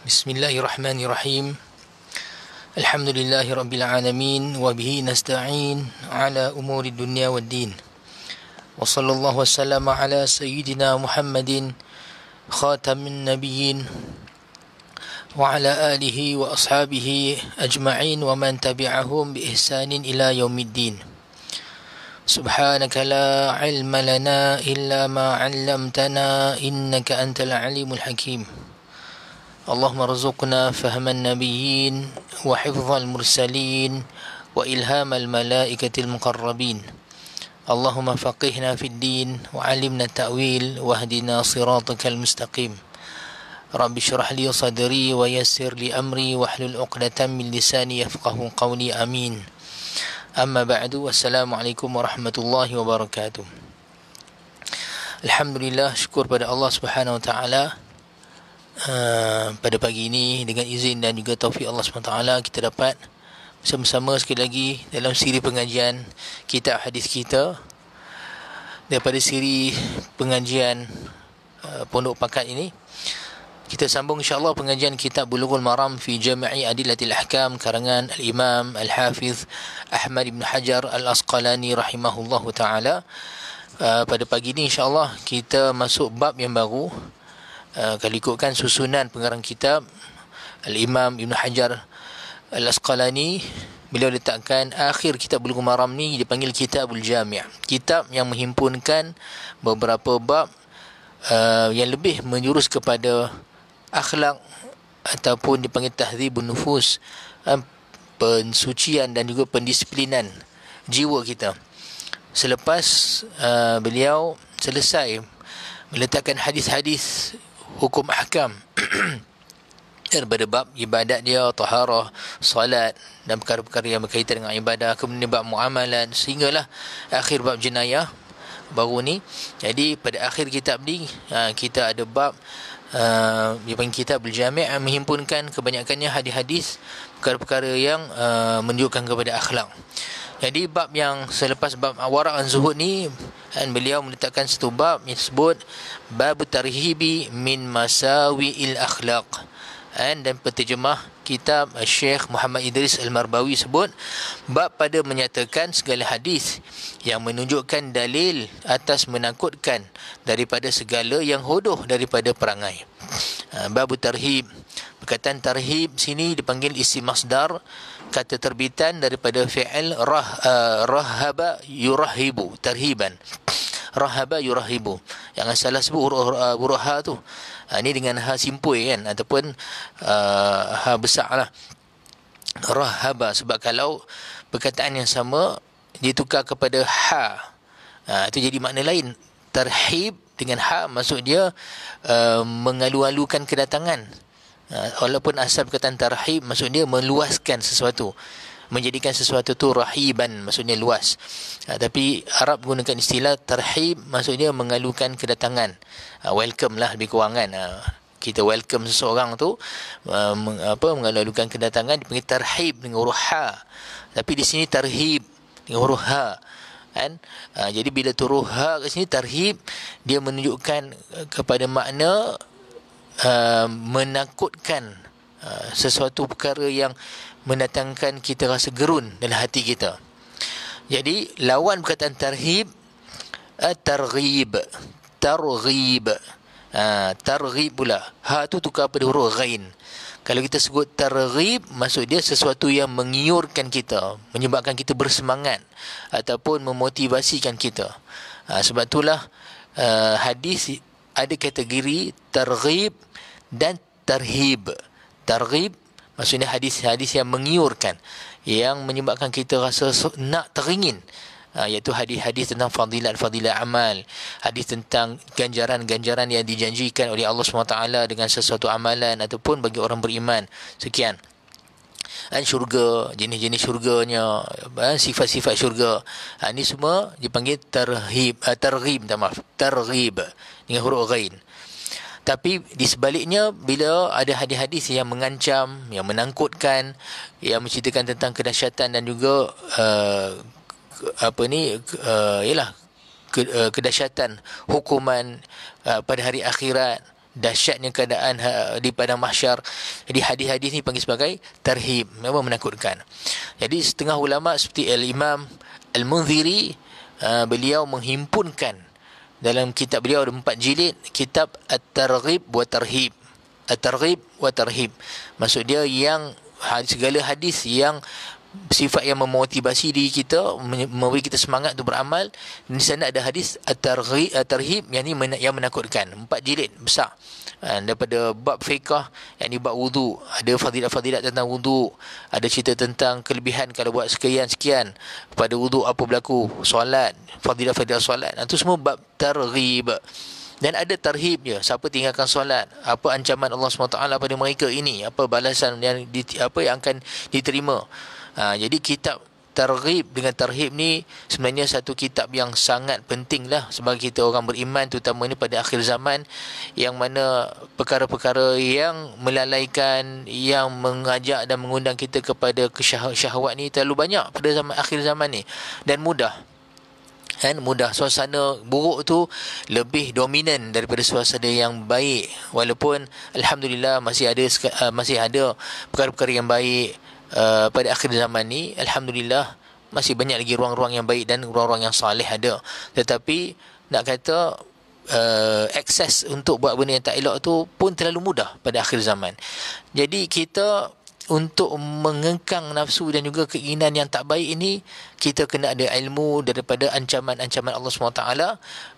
Bismillahirrahmanirrahim Alhamdulillahi Rabbil Alamin Wabihi nasta'in Ala umuri dunia wa din Wa sallallahu wasallam Ala sayyidina Muhammadin Khatamin nabiyin Wa ala alihi wa ashabihi ajma'in Wa man tabi'ahum bi ihsanin ila yaumiddin Subhanaka la ilma lana illa ma'allamtana Innaka antal alimul hakim اللهم ارزقنا فهم النبيين وحفظ المرسلين وإلهام الملائكة المقربين اللهم فقهنا في الدين وعلمنا التأويل واهدنا صراطك المستقيم رب اشرح لي صدري ويسر لي أمري واحلل عقدة من لساني يفقه قولي أمين أما بعد والسلام عليكم ورحمة الله وبركاته الحمد لله pada Allah Subhanahu wa taala uh, pada pagi ini dengan izin dan juga taufik Allah SWT kita dapat bersama-sama sekali lagi dalam siri pengajian kitab hadis kita daripada siri pengajian uh, pondok pakat ini kita sambung insyaAllah pengajian kitab Bulughul Maram fi Jami'i Adilatil Ahkam karangan Al-Imam Al-Hafiz Ahmad Ibn Hajar Al-Asqalani rahimahullahu taala. Uh, pada pagi ini insyaAllah kita masuk bab yang baru Eh, kalau ikutkan susunan pengarang kitab Al-Imam Ibn Hajar Al-Asqalani beliau letakkan akhir kitab Bulughul Maram ni dipanggil Kitabul Jami' kitab yang menghimpunkan beberapa bab uh, yang lebih menjurus kepada akhlak ataupun dipanggil tahdhibun nufus uh, pensucian dan juga pendisiplinan jiwa kita selepas uh, beliau selesai meletakkan hadis-hadis hukum ahkam daripada bab ibadat dia, taharah, salat dan perkara-perkara yang berkaitan dengan ibadah kemudian bab muamalan sehinggalah akhir bab jenayah baru ni jadi pada akhir kitab ni ha, kita ada bab uh, ha, yang kitab berjamiah yang menghimpunkan kebanyakannya hadis-hadis perkara-perkara yang uh, menunjukkan kepada akhlak jadi bab yang selepas bab warak dan zuhud ni dan beliau meletakkan satu bab yang disebut bab tarhibi min masawi il akhlaq. Kan, dan, dan penterjemah kitab Syekh Muhammad Idris Al-Marbawi sebut bab pada menyatakan segala hadis yang menunjukkan dalil atas menakutkan daripada segala yang hodoh daripada perangai. Ha, bab tarhib. Perkataan tarhib sini dipanggil isi masdar kata terbitan daripada fi'il rah, uh, rahaba yurahibu terhiban rahaba yurahibu jangan salah sebut huruf eh, huruf ha tu ha, ini dengan ha simpui kan ataupun uh, ha besar lah rahaba sebab kalau perkataan yang sama ditukar kepada ha. ha itu jadi makna lain terhib dengan ha maksud dia uh, mengalu-alukan kedatangan Ha, walaupun asal perkataan tarhib maksudnya meluaskan sesuatu menjadikan sesuatu tu rahiban maksudnya luas uh, tapi Arab gunakan istilah tarhib maksudnya mengalukan kedatangan uh, welcome lah lebih kurang uh, kita welcome seseorang tu uh, apa mengalukan kedatangan dipanggil tarhib dengan huruf ha tapi di sini tarhib dengan huruf ha kan uh, jadi bila turuh ha kat sini tarhib dia menunjukkan kepada makna uh, menakutkan uh, sesuatu perkara yang mendatangkan kita rasa gerun dalam hati kita. Jadi lawan perkataan tarhib at-targhib uh, targhib uh, targhib pula ha tu tukar pada huruf ghain kalau kita sebut targhib maksud dia sesuatu yang mengiurkan kita menyebabkan kita bersemangat ataupun memotivasikan kita uh, sebab itulah uh, hadis ada kategori targhib dan terhib. Terhib maksudnya hadis-hadis yang mengiurkan yang menyebabkan kita rasa nak teringin ah, iaitu hadis-hadis tentang fadilat-fadilat amal hadis tentang ganjaran-ganjaran yang dijanjikan oleh Allah SWT dengan sesuatu amalan ataupun bagi orang beriman sekian dan syurga jenis-jenis syurganya eh, sifat-sifat syurga ah, ini semua dipanggil terhib eh, terhib maaf terhib dengan huruf ghain tapi di sebaliknya bila ada hadis-hadis yang mengancam, yang menangkutkan, yang menceritakan tentang kedahsyatan dan juga uh, apa ni uh, yalah ke, uh, kedahsyatan hukuman uh, pada hari akhirat, dahsyatnya keadaan uh, di padang mahsyar. Jadi hadis-hadis ni panggil sebagai tarhib, memang menakutkan. Jadi setengah ulama seperti Al-Imam Al-Munziri uh, beliau menghimpunkan dalam kitab beliau ada empat jilid kitab at-targhib wa tarhib at-targhib wa tarhib maksud dia yang segala hadis yang sifat yang memotivasi diri kita memberi kita semangat untuk beramal di sana ada hadis at-targhib at-tarhi, yang yang menakutkan empat jilid besar ha, daripada bab fiqah yang ini bab wudu ada fadilah-fadilah tentang wudu ada cerita tentang kelebihan kalau buat sekian-sekian pada wudu apa berlaku solat fadilah-fadilah solat itu ha, semua bab targhib dan ada tarhibnya siapa tinggalkan solat apa ancaman Allah SWT pada mereka ini apa balasan yang apa yang akan diterima Ha, jadi kitab Targhib dengan Tarhib ni sebenarnya satu kitab yang sangat penting lah sebagai kita orang beriman terutama terutamanya pada akhir zaman yang mana perkara-perkara yang melalaikan, yang mengajak dan mengundang kita kepada syahwat ni terlalu banyak pada zaman akhir zaman ni dan mudah kan mudah suasana buruk tu lebih dominan daripada suasana yang baik walaupun alhamdulillah masih ada eh, masih ada perkara-perkara yang baik Eh, pada akhir zaman ni alhamdulillah masih banyak lagi ruang-ruang yang baik dan ruang-ruang yang soleh ada tetapi nak kata uh, eh, akses untuk buat benda yang tak elok tu pun terlalu mudah pada akhir zaman jadi kita untuk mengengkang nafsu dan juga keinginan yang tak baik ini kita kena ada ilmu daripada ancaman-ancaman Allah SWT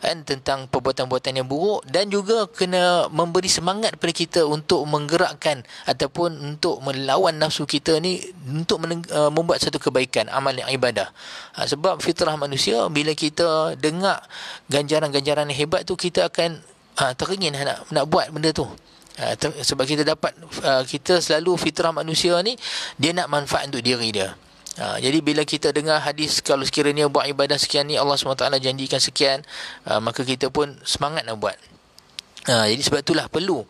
kan, tentang perbuatan-perbuatan yang buruk dan juga kena memberi semangat kepada kita untuk menggerakkan ataupun untuk melawan nafsu kita ni untuk eh, membuat satu kebaikan amal yang ibadah ha, sebab fitrah manusia bila kita dengar ganjaran-ganjaran hebat tu kita akan ha, teringin nak, nak buat benda tu Ah, sebab kita dapat ah, kita selalu fitrah manusia ni dia nak manfaat untuk diri dia Ha, jadi bila kita dengar hadis kalau sekiranya buat ibadah sekian ni Allah SWT janjikan sekian ha, maka kita pun semangat nak buat ha, jadi sebab itulah perlu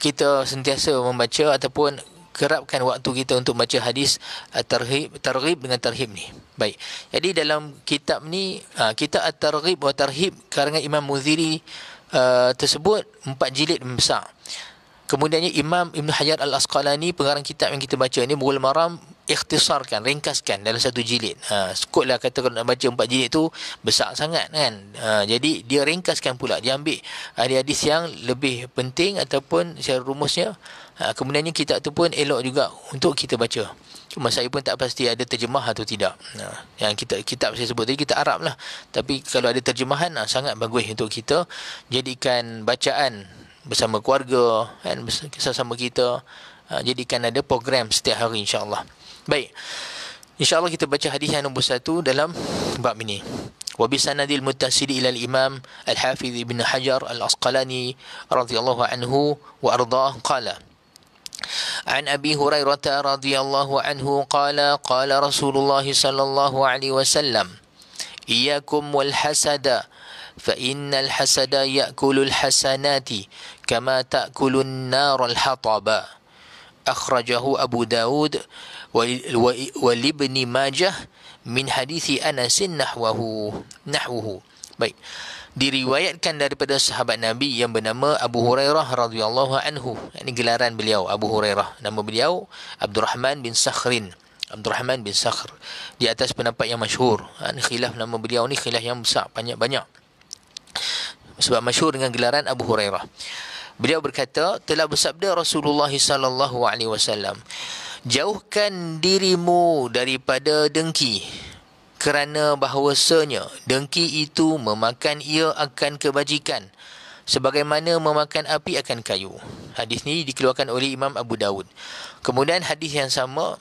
kita sentiasa membaca ataupun kerapkan waktu kita untuk baca hadis tarhib, tarhib dengan tarhib ni baik jadi dalam kitab ni ha, kitab at-tarhib wa tarhib karangan Imam Muziri uh, tersebut empat jilid besar Kemudiannya Imam Ibn Hajar Al-Asqalani pengarang kitab yang kita baca ni Mughal Maram ikhtisarkan, ringkaskan dalam satu jilid. Ha, sekutlah kata kalau nak baca empat jilid tu, besar sangat kan. Ha, jadi, dia ringkaskan pula. Dia ambil hadis-hadis yang lebih penting ataupun secara rumusnya. Ha, kemudiannya kitab tu pun elok juga untuk kita baca. Cuma saya pun tak pasti ada terjemah atau tidak. Ha, yang kita, kitab saya sebut tadi, kita Arab lah. Tapi kalau ada terjemahan, ha, sangat bagus untuk kita jadikan bacaan bersama keluarga dan sesama kita uh, jadikan ada program setiap hari insyaallah baik insyaallah kita baca hadis yang nombor 1 dalam bab ini wa bi sanadil muttasil ila al imam al hafiz ibn hajar al asqalani radhiyallahu anhu wa ardah qala عن أبي هريرة رضي الله عنه قال قال رسول الله صلى الله عليه وسلم إياكم والحسد hasada فإن hasanati, kama الحسنات كما تأكل النار الحطب أخرجه أبو داود ولابن ماجه من حديث أنس نحوه نحوه Baik. Diriwayatkan daripada sahabat Nabi yang bernama Abu Hurairah radhiyallahu anhu. Ini gelaran beliau Abu Hurairah. Nama beliau Abdurrahman bin Sakhrin. Abdurrahman bin Sakhr. Di atas pendapat yang masyhur. Ha, ini khilaf nama beliau ni khilaf yang besar banyak-banyak sebab masyhur dengan gelaran Abu Hurairah. Beliau berkata, telah bersabda Rasulullah sallallahu alaihi wasallam, "Jauhkan dirimu daripada dengki." kerana bahawasanya dengki itu memakan ia akan kebajikan sebagaimana memakan api akan kayu. Hadis ni dikeluarkan oleh Imam Abu Dawud. Kemudian hadis yang sama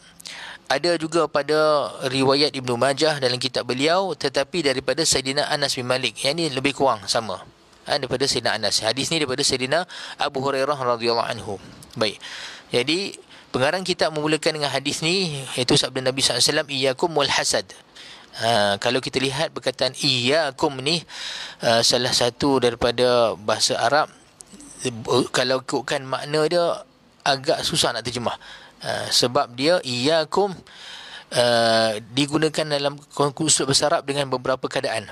ada juga pada riwayat Ibnu Majah dalam kitab beliau tetapi daripada Sayyidina Anas bin Malik. Yang ini lebih kurang sama. Ha, daripada Sayyidina Anas. Hadis ni daripada Sayyidina Abu Hurairah radhiyallahu anhu. Baik. Jadi pengarang kita memulakan dengan hadis ni iaitu sabda Nabi SAW alaihi wasallam iyyakum wal hasad. Ha, kalau kita lihat perkataan iyyakum ni uh, salah satu daripada bahasa Arab kalau ikutkan makna dia agak susah nak terjemah. Uh, sebab dia iyyakum uh, digunakan dalam konkursus bahasa Arab dengan beberapa keadaan.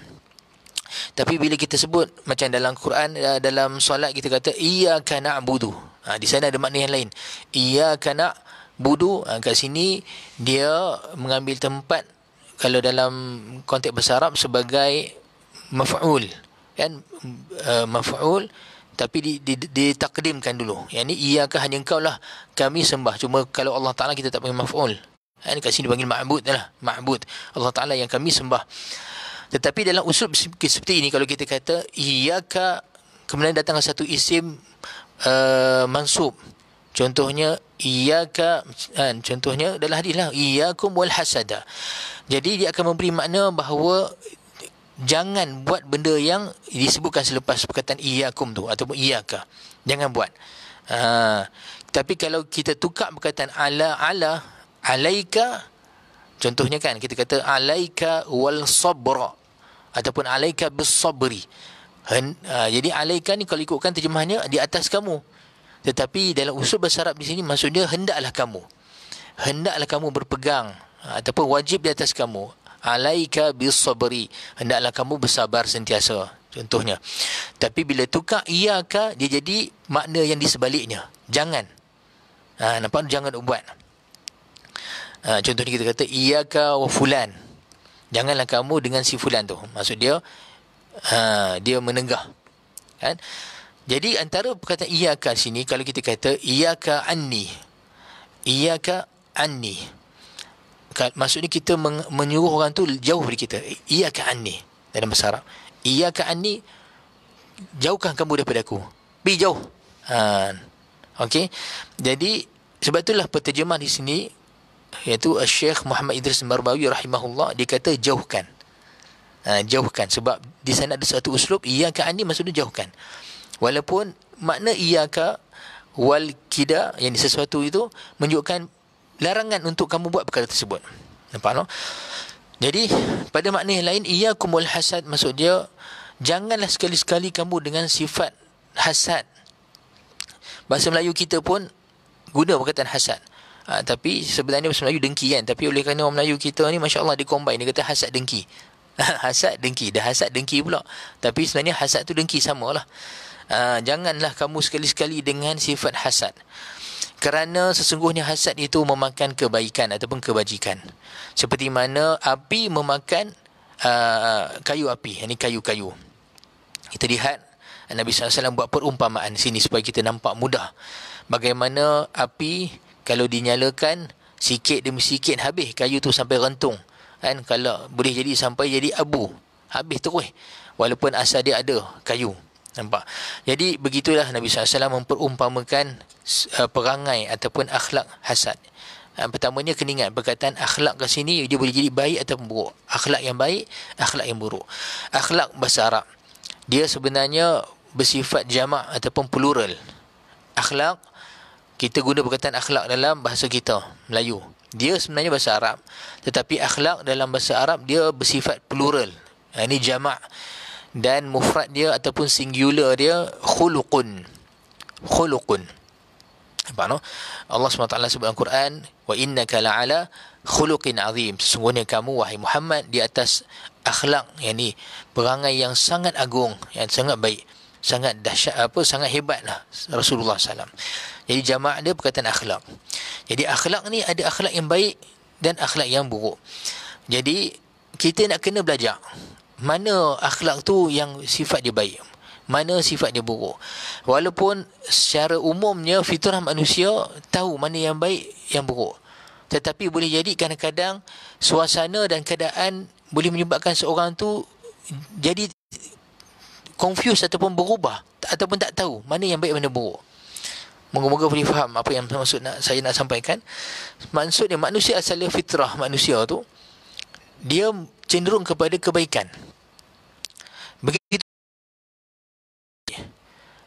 Tapi bila kita sebut macam dalam Quran eh, dalam solat kita kata iyyaka na'budu. Ha, di sana ada makna yang lain. Iyyaka na'budu ha, kat sini dia mengambil tempat kalau dalam konteks bahasa Arab sebagai maf'ul kan uh, maf'ul tapi di, di, ditakdimkan dulu. Yang ni iyyaka hanya engkau lah kami sembah. Cuma kalau Allah Taala kita tak panggil maf'ul. Kan kat sini dipanggil ma'bud lah, ma'bud. Allah Taala yang kami sembah. Tetapi dalam usul seperti ini kalau kita kata iyyaka kemudian datang satu isim uh, mansub. Contohnya iyyaka kan contohnya adalah hadis lah iyyakum wal hasada. Jadi dia akan memberi makna bahawa jangan buat benda yang disebutkan selepas perkataan iyyakum tu ataupun iyyaka. Jangan buat. Uh, tapi kalau kita tukar perkataan ala ala alaika contohnya kan kita kata alaika wal sabra ataupun alaika bisabri. Hen, uh, jadi alaika ni kalau ikutkan terjemahannya di atas kamu. Tetapi dalam usul bahasa Arab di sini maksudnya hendaklah kamu. Hendaklah kamu berpegang ah, ataupun wajib di atas kamu alaika bisabri. Hendaklah kamu bersabar sentiasa contohnya. Tapi bila tukar iyaka dia jadi makna yang di sebaliknya. Jangan. Ha, nampak jangan buat. Ha, contohnya kita kata iyaka wa fulan janganlah kamu dengan si fulan tu maksud dia ha, dia menegah kan jadi antara perkataan iyaka sini kalau kita kata iyaka anni iyaka anni maksudnya kita menyuruh orang tu jauh dari kita iyaka anni dalam bahasa Arab iyaka anni jauhkan kamu daripada aku pergi jauh ha. okey jadi sebab itulah penterjemah di sini iaitu eh, Syekh Muhammad Idris Marbawi, rahimahullah dia kata jauhkan. Ha, jauhkan sebab di sana ada satu uslub iyaka ani maksudnya jauhkan. Walaupun makna iyaka wal kida yang sesuatu itu menunjukkan larangan untuk kamu buat perkara tersebut. Nampak No? Jadi pada makna yang lain iyakumul hasad maksud dia janganlah sekali-sekali kamu dengan sifat hasad. Bahasa Melayu kita pun guna perkataan hasad. Ha, tapi sebenarnya bahasa Melayu dengki kan. Tapi oleh kerana orang Melayu kita ni Masya Allah dia combine. Dia kata hasad dengki. hasad dengki. Dah hasad dengki pula. Tapi sebenarnya hasad tu dengki sama lah. Ha, janganlah kamu sekali-sekali dengan sifat hasad. Kerana sesungguhnya hasad itu memakan kebaikan ataupun kebajikan. Seperti mana api memakan uh, kayu api. Ini kayu-kayu. Kita lihat Nabi SAW buat perumpamaan sini supaya kita nampak mudah. Bagaimana api kalau dinyalakan sikit demi sikit habis kayu tu sampai rentung kan kalau boleh jadi sampai jadi abu habis terus walaupun asal dia ada kayu nampak jadi begitulah Nabi SAW memperumpamakan uh, perangai ataupun akhlak hasad uh, pertamanya kena ingat perkataan akhlak ke sini dia boleh jadi baik atau buruk akhlak yang baik akhlak yang buruk akhlak bahasa Arab dia sebenarnya bersifat jamak ataupun plural akhlak kita guna perkataan akhlak dalam bahasa kita, Melayu. Dia sebenarnya bahasa Arab. Tetapi akhlak dalam bahasa Arab, dia bersifat plural. Ha, ini jama' dan mufrad dia ataupun singular dia khuluqun khuluqun apa no Allah SWT sebut dalam Quran wa innaka la'ala khuluqin azim sesungguhnya kamu wahai Muhammad di atas akhlak yakni perangai yang sangat agung yang sangat baik sangat dahsyat apa sangat hebatlah Rasulullah Sallam. jadi jamaah dia perkataan akhlak jadi akhlak ni ada akhlak yang baik dan akhlak yang buruk jadi kita nak kena belajar mana akhlak tu yang sifat dia baik mana sifat dia buruk walaupun secara umumnya fitrah manusia tahu mana yang baik yang buruk tetapi boleh jadi kadang-kadang suasana dan keadaan boleh menyebabkan seorang tu jadi confuse ataupun berubah ataupun tak tahu mana yang baik mana buruk. Moga-moga boleh faham apa yang maksud nak saya nak sampaikan. Maksudnya manusia asalnya fitrah manusia tu dia cenderung kepada kebaikan. Begitu Dan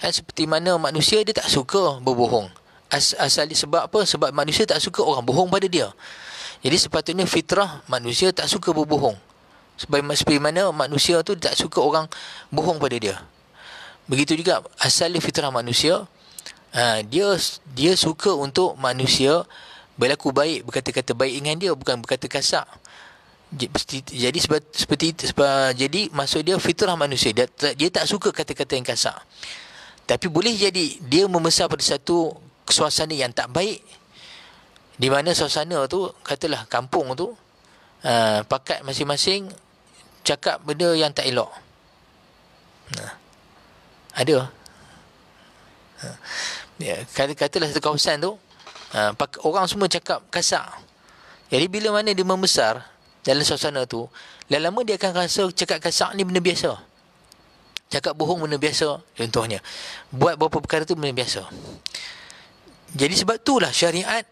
eh, seperti mana manusia dia tak suka berbohong. As, asal sebab apa? Sebab manusia tak suka orang bohong pada dia. Jadi sepatutnya fitrah manusia tak suka berbohong. Sebab seperti mana manusia tu tak suka orang bohong pada dia. Begitu juga asal fitrah manusia, uh, dia dia suka untuk manusia berlaku baik, berkata-kata baik dengan dia bukan berkata kasar. Jadi sebab seperti sebab jadi maksud dia fitrah manusia dia tak, dia tak suka kata-kata yang kasar. Tapi boleh jadi dia membesar pada satu suasana yang tak baik di mana suasana tu katalah kampung tu uh, pakat masing-masing cakap benda yang tak elok. Nah. Ha. Ada. Ha. Ya, kata katalah satu kawasan tu, ha, orang semua cakap kasar. Jadi bila mana dia membesar dalam suasana tu, lama-lama dia akan rasa cakap kasar ni benda biasa. Cakap bohong benda biasa, contohnya. Buat beberapa perkara tu benda biasa. Jadi sebab itulah syariat,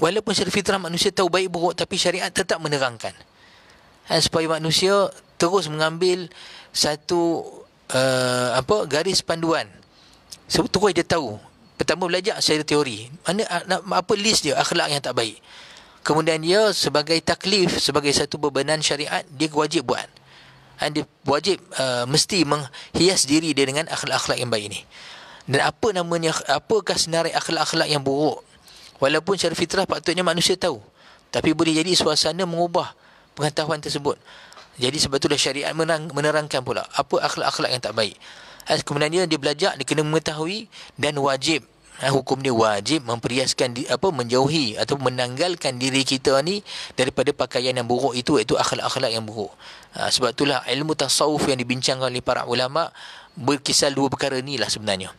walaupun secara fitrah manusia tahu baik buruk, tapi syariat tetap menerangkan. Dan eh, supaya manusia terus mengambil satu uh, apa garis panduan. Sebab so, terus dia tahu. Pertama belajar secara teori. Mana ah, apa list dia akhlak yang tak baik. Kemudian dia sebagai taklif, sebagai satu bebanan syariat, dia wajib buat. Dan ah, dia wajib, uh, mesti menghias diri dia dengan akhlak-akhlak yang baik ini. Dan apa namanya, apakah senarai akhlak-akhlak yang buruk? Walaupun secara fitrah patutnya manusia tahu. Tapi boleh jadi suasana mengubah pengetahuan tersebut. Jadi sebab itulah syariat menerang, menerangkan pula apa akhlak-akhlak yang tak baik. Eh, Kemudian dia, dia belajar, dia kena mengetahui dan wajib eh, hukum dia wajib memperiaskan apa menjauhi atau menanggalkan diri kita ni daripada pakaian yang buruk itu iaitu akhlak-akhlak yang buruk. Eh, sebab itulah ilmu tasawuf yang dibincangkan oleh para ulama berkisar dua perkara lah sebenarnya.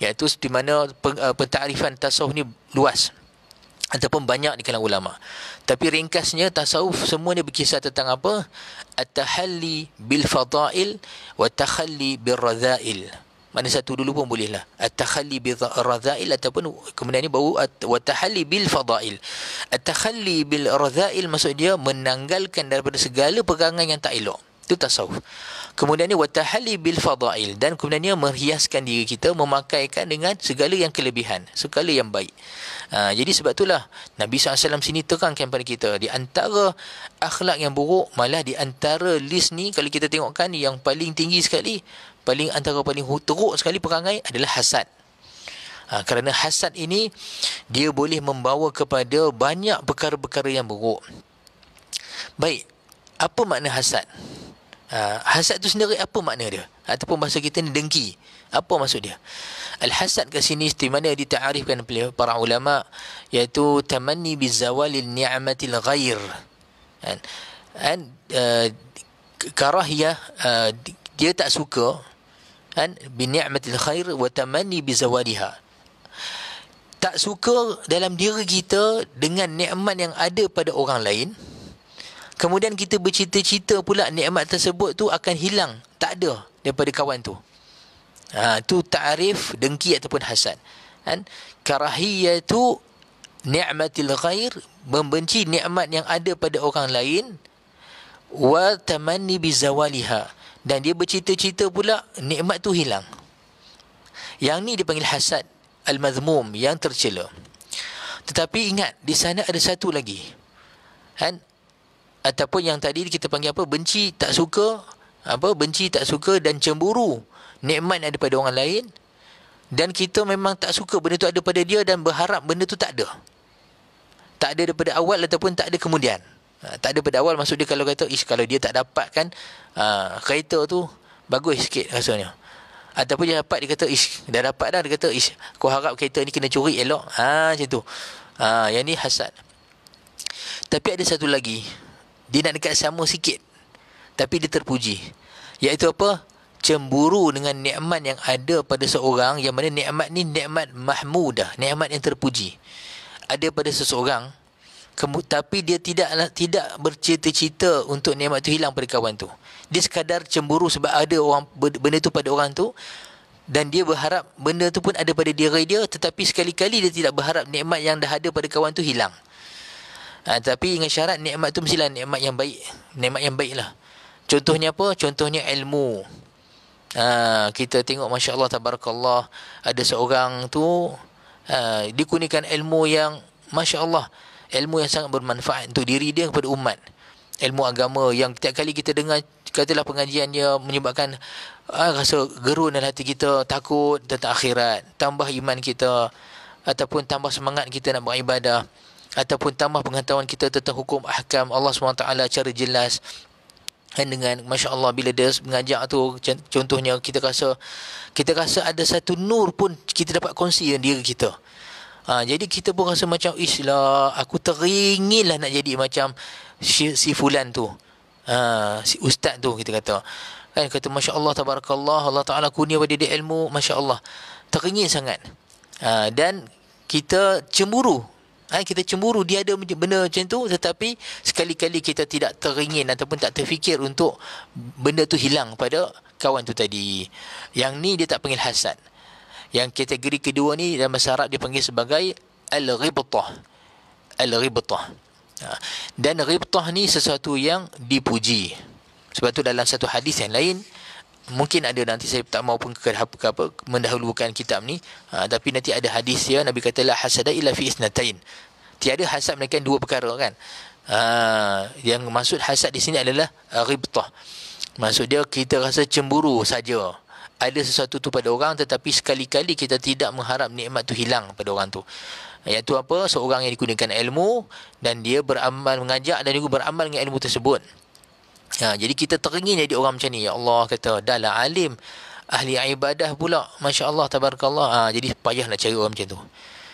Iaitu di mana pentarifan tasawuf ni luas ataupun banyak di kalangan ulama. Tapi ringkasnya tasawuf semuanya berkisah tentang apa? At-tahalli bil fadail wa takhalli bir radhail. Mana satu dulu pun boleh lah. At-takhalli bil radhail ataupun kemudian ni baru wa tahalli bil fadail. At-takhalli bil radhail maksud dia menanggalkan daripada segala pegangan yang tak elok. Itu tasawuf. Kemudiannya watahalli bil fadail dan kemudiannya merhiaskan diri kita memakaikan dengan segala yang kelebihan, segala yang baik. Uh, jadi sebab itulah Nabi SAW sini terangkan kepada kita di antara akhlak yang buruk malah di antara list ni kalau kita tengokkan yang paling tinggi sekali paling antara paling teruk sekali perangai adalah hasad. Ha, kerana hasad ini dia boleh membawa kepada banyak perkara-perkara yang buruk. Baik, apa makna hasad? Uh, hasad tu sendiri apa makna dia? Ataupun bahasa kita ni dengki. Apa maksud dia? Al-hasad kat sini di mana ditaarifkan oleh para ulama iaitu tamanni bizawalil ni'matil ghair. Kan? Kan uh, ah, karahiyah uh, ah, dia tak suka kan bi ni'matil khair wa tamanni bizawaliha. Tak suka dalam diri kita dengan nikmat yang ada pada orang lain. Kemudian kita bercita-cita pula nikmat tersebut tu akan hilang. Tak ada daripada kawan tu. Ha, tu ta'rif, dengki ataupun hasad. Karahiyah Karahiyatu ni'matil ghair. Membenci nikmat yang ada pada orang lain. Wa tamani bizawaliha. Dan dia bercita-cita pula nikmat tu hilang. Yang ni dipanggil hasad. Al-Mazmum yang tercela. Tetapi ingat, di sana ada satu lagi. Kan? ataupun yang tadi kita panggil apa benci tak suka apa benci tak suka dan cemburu nikmat ada pada orang lain dan kita memang tak suka benda tu ada pada dia dan berharap benda tu tak ada tak ada daripada awal ataupun tak ada kemudian ha, tak ada pada awal maksud dia kalau kata is kalau dia tak dapat kan uh, kereta tu bagus sikit rasanya ataupun dia dapat dia kata ish dah dapat dah dia kata ish aku harap kereta ni kena curi elok ha macam tu ha yang ni hasad tapi ada satu lagi dia nak dekat sama sikit Tapi dia terpuji Iaitu apa? Cemburu dengan nikmat yang ada pada seorang Yang mana nikmat ni nikmat mahmudah Nikmat yang terpuji Ada pada seseorang tapi dia tidak lah, tidak bercita-cita untuk nikmat tu hilang pada kawan tu. Dia sekadar cemburu sebab ada orang benda tu pada orang tu dan dia berharap benda tu pun ada pada diri dia tetapi sekali-kali dia tidak berharap nikmat yang dah ada pada kawan tu hilang ha, Tapi dengan syarat nikmat tu mestilah nikmat yang baik Nikmat yang baik lah Contohnya apa? Contohnya ilmu ha, Kita tengok Masya Allah Tabarakallah Ada seorang tu ha, Dikunikan ilmu yang Masya Allah Ilmu yang sangat bermanfaat untuk diri dia kepada umat Ilmu agama yang setiap kali kita dengar Katalah pengajian dia menyebabkan ha, Rasa gerun dalam hati kita Takut tentang akhirat Tambah iman kita Ataupun tambah semangat kita nak beribadah ataupun tambah pengetahuan kita tentang hukum ahkam Allah SWT secara jelas dan dengan Masya Allah bila dia mengajak tu contohnya kita rasa kita rasa ada satu nur pun kita dapat kongsi dengan diri kita ha, jadi kita pun rasa macam islah aku teringin lah nak jadi macam si, si fulan tu ha, si ustaz tu kita kata kan kata Masya Allah Tabarakallah Allah Ta'ala kunia pada dia ilmu Masya Allah teringin sangat ha, dan kita cemburu Ha, kita cemburu dia ada benda macam tu tetapi sekali-kali kita tidak teringin ataupun tak terfikir untuk benda tu hilang pada kawan tu tadi. Yang ni dia tak panggil hasad. Yang kategori kedua ni dalam masyarakat Arab dia panggil sebagai al-ribtah. Al-ribtah. Ha. Dan ribtah ni sesuatu yang dipuji. Sebab tu dalam satu hadis yang lain, mungkin ada nanti saya tak mau pun ke apa mendahulukan kitab ni ha, tapi nanti ada hadis ya nabi kata la hasada illa fi isnatain tiada hasad mereka dua perkara kan ha, yang maksud hasad di sini adalah uh, ribtah maksud dia kita rasa cemburu saja ada sesuatu tu pada orang tetapi sekali-kali kita tidak mengharap nikmat tu hilang pada orang tu iaitu apa seorang yang digunakan ilmu dan dia beramal mengajak dan juga beramal dengan ilmu tersebut Ha, jadi kita teringin jadi orang macam ni. Ya Allah kata, dah lah alim. Ahli ibadah pula. Masya Allah, tabarakallah. Ha, jadi payah nak cari orang macam tu.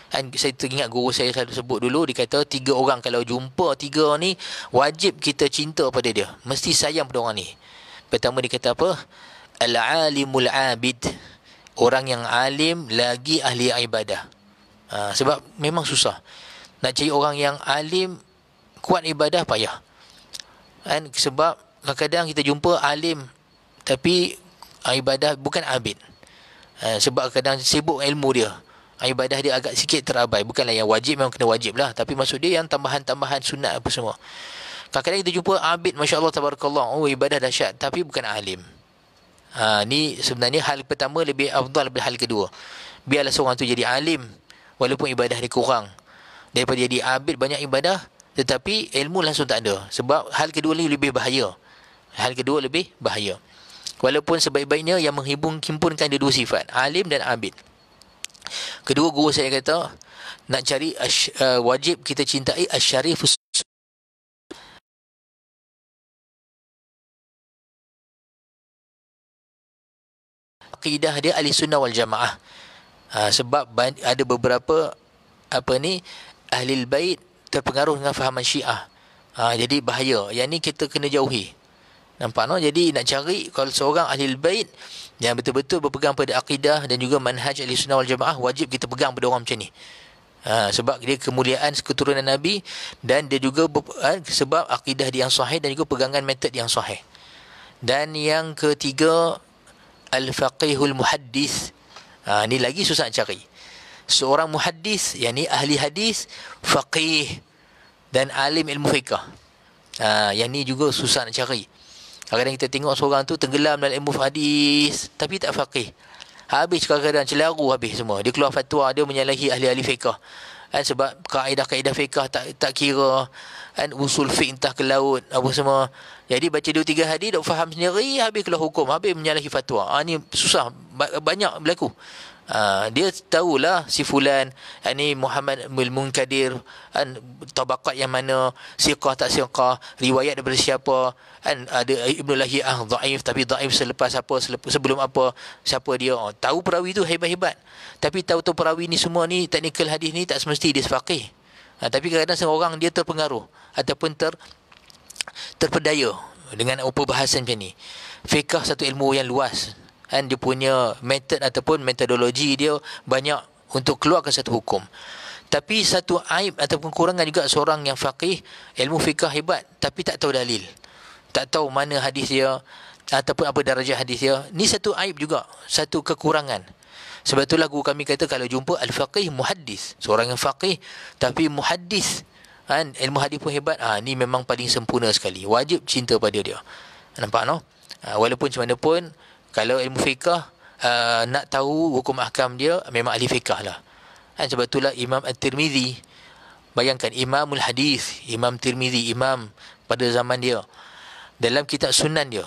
Dan saya teringat guru saya selalu sebut dulu. Dia kata, tiga orang kalau jumpa tiga orang ni, wajib kita cinta pada dia. Mesti sayang pada orang ni. Pertama dia kata apa? Al-alimul abid. Orang yang alim lagi ahli ibadah. Ha, sebab memang susah. Nak cari orang yang alim, kuat ibadah payah. Dan sebab kadang-kadang kita jumpa alim tapi ah, ibadah bukan abid. Ah, sebab kadang sibuk ilmu dia. Ah, ibadah dia agak sikit terabai. Bukanlah yang wajib memang kena wajib lah. Tapi maksud dia yang tambahan-tambahan sunat apa semua. Kadang-kadang kita jumpa abid Masya Allah Tabarakallah. Oh ibadah dahsyat. Tapi bukan alim. Ha, ni sebenarnya hal pertama lebih afdal daripada hal kedua. Biarlah seorang tu jadi alim. Walaupun ibadah dia kurang. Daripada jadi abid banyak ibadah. Tetapi ilmu langsung tak ada. Sebab hal kedua ni lebih bahaya. Hal kedua lebih bahaya. Walaupun sebaik-baiknya yang menghibung kimpunkan dua sifat. Alim dan abid. Kedua guru saya kata, nak cari uh, wajib kita cintai asyarif us- akidah dia ahli sunnah wal jamaah. Ha, sebab ada beberapa apa ni ahli bait terpengaruh dengan fahaman syiah. Ha, jadi bahaya. Yang ni kita kena jauhi. Nampak no? Jadi nak cari kalau seorang ahli bait yang betul-betul berpegang pada akidah dan juga manhaj ahli sunnah wal jamaah wajib kita pegang pada orang macam ni. Ha, sebab dia kemuliaan keturunan Nabi dan dia juga ha, sebab akidah dia yang sahih dan juga pegangan metod yang sahih. Dan yang ketiga, Al-Faqihul Muhaddis. Ha, ini lagi susah cari. Seorang muhaddis, yang ni ahli hadis, faqih dan alim ilmu fiqah. Ha, yang ni juga susah nak cari. Kadang-kadang kita tengok seorang tu tenggelam dalam ilmu hadis tapi tak faqih. Habis kadang-kadang celaru habis semua. Dia keluar fatwa dia menyalahi ahli-ahli fiqh. Kan sebab kaedah-kaedah fiqh tak tak kira kan usul fiqh entah ke laut apa semua. Jadi baca dua tiga hadis dok faham sendiri habis keluar hukum, habis menyalahi fatwa. Ah ha, ni susah banyak berlaku. Ah, dia tahulah si fulan ini ah, Muhammad bin Kadir, kan ah, tabaqat yang mana siqah tak siqah riwayat daripada siapa kan ada Ibnu Lahiyah dhaif tapi dhaif selepas apa selepas, sebelum apa siapa dia oh, tahu perawi tu hebat-hebat tapi tahu-tahu perawi ni semua ni teknikal hadis ni tak semesti dia sepakih ha, tapi kadang-kadang seorang dia terpengaruh ataupun ter terpedaya dengan apa bahasan macam ni fiqah satu ilmu yang luas kan dia punya method ataupun metodologi dia banyak untuk keluarkan satu hukum tapi satu aib ataupun kekurangan juga seorang yang faqih ilmu fiqh hebat tapi tak tahu dalil tak tahu mana hadis dia ataupun apa darjah hadis dia Ini satu aib juga satu kekurangan sebab itulah guru kami kata kalau jumpa al-faqih muhaddis seorang yang faqih tapi muhaddis kan ilmu hadis pun hebat ah ha, ni memang paling sempurna sekali wajib cinta pada dia nampak no ha, walaupun macam mana pun kalau ilmu fiqah uh, nak tahu hukum ahkam dia memang ahli fiqah lah. Dan sebab itulah Imam At-Tirmizi bayangkan Imamul Hadis, Imam Tirmizi, Imam pada zaman dia dalam kitab sunan dia.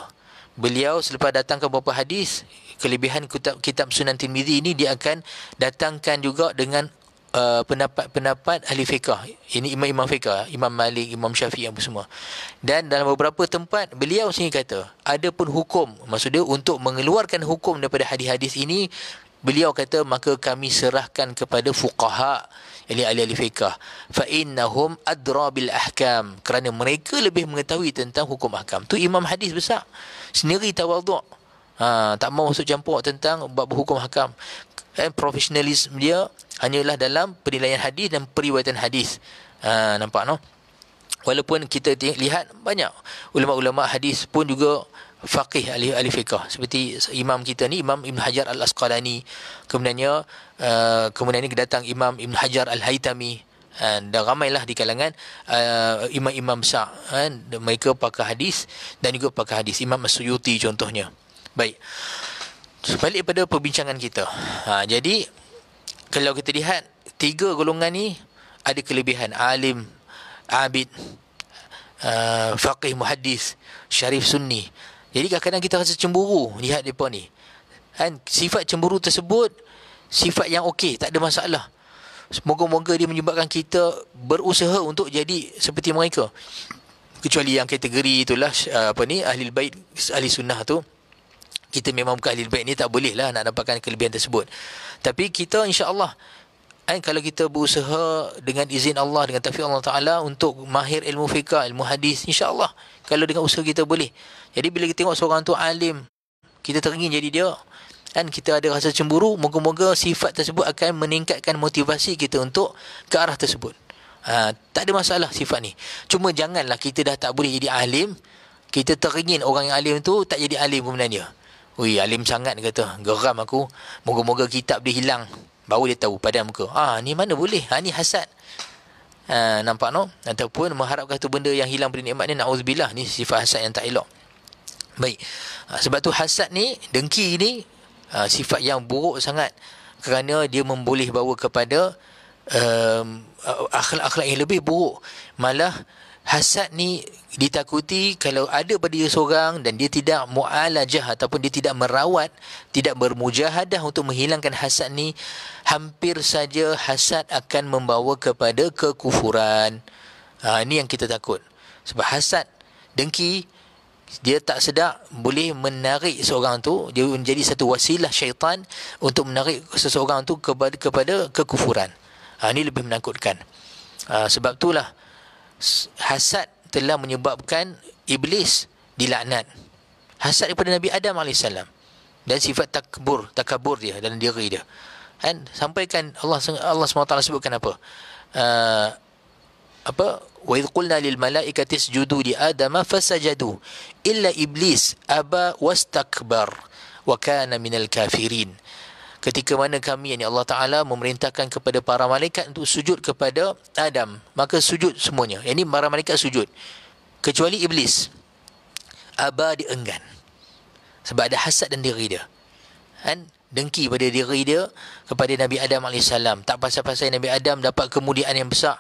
Beliau selepas datang ke beberapa hadis, kelebihan kitab, kitab sunan Tirmizi ini dia akan datangkan juga dengan uh, pendapat-pendapat ahli fiqah. Ini imam-imam fiqah, Imam Malik, Imam Syafi'i apa semua. Dan dalam beberapa tempat beliau sendiri kata, ada pun hukum, maksud dia untuk mengeluarkan hukum daripada hadis-hadis ini Beliau kata maka kami serahkan kepada fuqaha yakni ahli-ahli fiqh fa innahum adra bil ahkam kerana mereka lebih mengetahui tentang hukum ahkam tu imam hadis besar sendiri tawaduk ha, tak mau masuk campur tentang bab hukum ahkam eh, profesionalism dia hanyalah dalam penilaian hadis dan periwayatan hadis. Ha, nampak no? Walaupun kita lihat banyak ulama-ulama hadis pun juga faqih ahli ahli fiqah seperti imam kita ni imam Ibn Hajar Al Asqalani kemudiannya uh, kemudian ni datang imam Ibn Hajar Al Haitami dan, ha, dan ramailah di kalangan uh, imam-imam besar ha, mereka pakai hadis dan juga pakai hadis imam Suyuti contohnya baik Sebalik pada perbincangan kita. Ha, jadi, kalau kita lihat, tiga golongan ni ada kelebihan. Alim, Abid, uh, Faqih Muhaddis, Syarif Sunni. Jadi, kadang-kadang kita rasa cemburu lihat mereka ni. Kan? Sifat cemburu tersebut, sifat yang okey, tak ada masalah. Semoga-moga dia menyebabkan kita berusaha untuk jadi seperti mereka. Kecuali yang kategori itulah, apa ni, Ahli baik Ahli Sunnah tu kita memang bukan ahli baik ni tak boleh lah nak dapatkan kelebihan tersebut. Tapi kita insya-Allah eh, kalau kita berusaha dengan izin Allah dengan taufik Allah Taala untuk mahir ilmu fiqh, ilmu hadis insya-Allah kalau dengan usaha kita boleh. Jadi bila kita tengok seorang tu alim, kita teringin jadi dia kan kita ada rasa cemburu, moga-moga sifat tersebut akan meningkatkan motivasi kita untuk ke arah tersebut. Ha, tak ada masalah sifat ni. Cuma janganlah kita dah tak boleh jadi alim, kita teringin orang yang alim tu tak jadi alim pun dia. Ui, alim sangat dia kata. Geram aku. Moga-moga kitab dia hilang. Baru dia tahu pada muka. Ah, ni mana boleh? Ha, ni hasad. Ha, nampak no? Ataupun mengharapkan tu benda yang hilang pada nikmat ni. Na'udzubillah. Ni sifat hasad yang tak elok. Baik. Ha, sebab tu hasad ni, dengki ni, ha, sifat yang buruk sangat. Kerana dia memboleh bawa kepada um, akhlak-akhlak yang lebih buruk. Malah, hasad ni ditakuti kalau ada pada dia seorang dan dia tidak mu'alajah ataupun dia tidak merawat, tidak bermujahadah untuk menghilangkan hasad ni, hampir saja hasad akan membawa kepada kekufuran. Ha, ini yang kita takut. Sebab hasad, dengki, dia tak sedar boleh menarik seorang tu dia menjadi satu wasilah syaitan untuk menarik seseorang tu kepada, kepada kekufuran. Ha, ini lebih menakutkan. Ha, sebab itulah hasad telah menyebabkan iblis dilaknat. Hasad daripada Nabi Adam AS. Dan sifat takbur, takabur dia dan diri dia. Dan sampaikan Allah Allah SWT sebutkan apa? Uh, apa? Wa idh qulna lil malaikati isjudu li Adam fasajadu illa iblis aba wastakbar wa kana minal kafirin ketika mana kami yang Allah Ta'ala memerintahkan kepada para malaikat untuk sujud kepada Adam. Maka sujud semuanya. Yang ini para malaikat sujud. Kecuali Iblis. Aba dienggan. Sebab ada hasad dan diri dia. Kan? Dengki pada diri dia kepada Nabi Adam AS. Tak pasal-pasal Nabi Adam dapat kemudian yang besar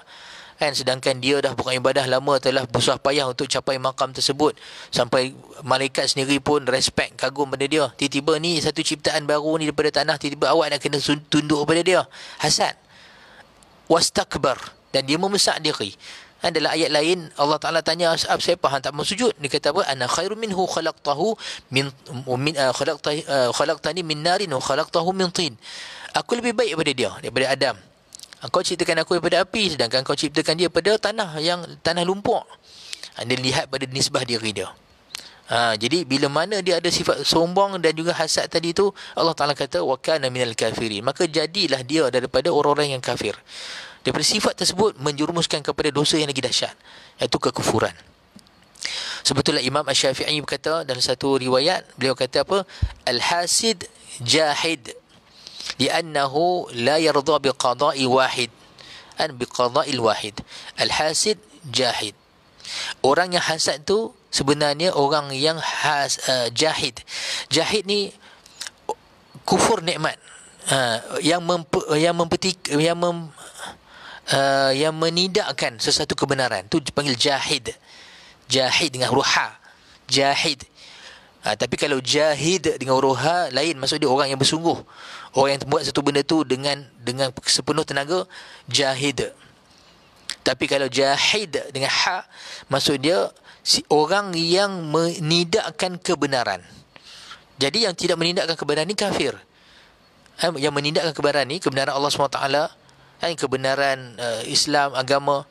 kan sedangkan dia dah bukan ibadah lama telah bersusah payah untuk capai makam tersebut sampai malaikat sendiri pun respect kagum pada dia tiba-tiba ni satu ciptaan baru ni daripada tanah tiba-tiba awak nak kena tunduk pada dia hasad wastakbar dan dia memesak diri Kan dalam ayat lain Allah Taala tanya Ashab siapa hang tak mau sujud dia kata apa ana khairu minhu khalaqtahu min min uh, khalaqtani uh, min narin wa khalaqtahu min tin aku lebih baik daripada dia daripada Adam kau ciptakan aku daripada api sedangkan kau ciptakan dia pada tanah yang tanah lumpur. Anda ha, lihat pada nisbah diri dia. Ha, jadi bila mana dia ada sifat sombong dan juga hasad tadi tu Allah Taala kata wa kana minal kafirin maka jadilah dia daripada orang-orang yang kafir. Daripada sifat tersebut menjurumuskan kepada dosa yang lagi dahsyat iaitu kekufuran. Sebetulnya Imam Asy-Syafi'i berkata dalam satu riwayat beliau kata apa al hasid jahid li'annahu la yardha biqada'i wahid an biqada'i wahid al-hasid jahid orang yang hasad tu sebenarnya orang yang has, uh, jahid jahid ni kufur nikmat uh, yang memp- yang mempetik yang mem uh, yang menidakkan sesuatu kebenaran tu dipanggil jahid jahid dengan huruf ha jahid uh, tapi kalau jahid dengan huruf ha, lain maksud dia orang yang bersungguh orang yang buat satu benda tu dengan dengan sepenuh tenaga jahid tapi kalau jahid dengan ha maksud dia si orang yang menidakkan kebenaran jadi yang tidak menindakkan kebenaran ni kafir eh, yang menindakkan kebenaran ni kebenaran Allah SWT eh, kebenaran eh, Islam agama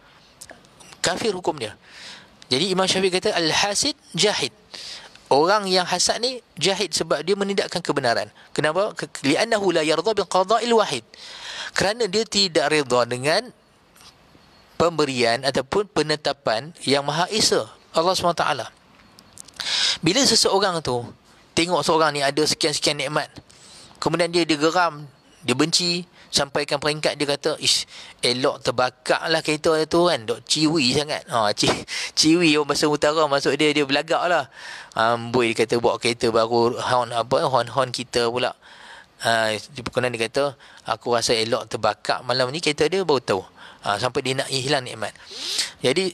kafir hukum dia jadi Imam Syafi'i kata al-hasid jahid orang yang hasad ni jahit sebab dia menindakkan kebenaran. Kenapa? Li'annahu la yardha bi qada'il wahid. Kerana dia tidak redha dengan pemberian ataupun penetapan yang Maha Esa Allah SWT. Bila seseorang tu tengok seorang ni ada sekian-sekian nikmat. Kemudian dia digeram dia benci sampai kan peringkat dia kata, "Ish, elok terbakar lah kereta dia tu kan. Dok ciwi sangat." Ha, ci, ciwi orang bahasa utara masuk dia dia belagak lah. Amboi um, dia kata buat kereta baru hon apa hon-hon kita pula. Ha, di perkenan dia kata, "Aku rasa elok terbakar malam ni kereta dia baru tahu." Ha, sampai dia nak hilang nikmat. Jadi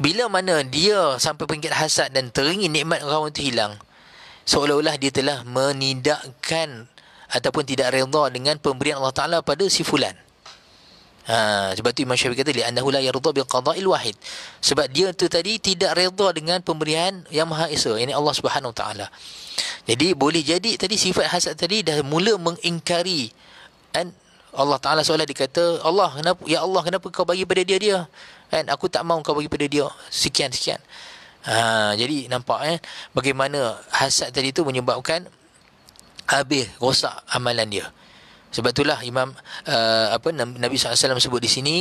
bila mana dia sampai peringkat hasad dan teringin nikmat orang tu hilang, seolah-olah dia telah menindakkan ataupun tidak redha dengan pemberian Allah Taala pada si fulan. Ha, sebab tu Imam Syafi'i kata li annahu la yarda bil qada'il wahid. Sebab dia tu tadi tidak redha dengan pemberian Yang Maha Esa, ini Allah Subhanahu Wa Taala. Jadi boleh jadi tadi sifat hasad tadi dah mula mengingkari kan Allah Taala seolah dikata Allah kenapa ya Allah kenapa kau bagi pada dia dia? Kan aku tak mau kau bagi pada dia sekian sekian. Ha, jadi nampak eh bagaimana hasad tadi tu menyebabkan habis rosak amalan dia. Sebab itulah Imam uh, apa Nabi SAW sebut di sini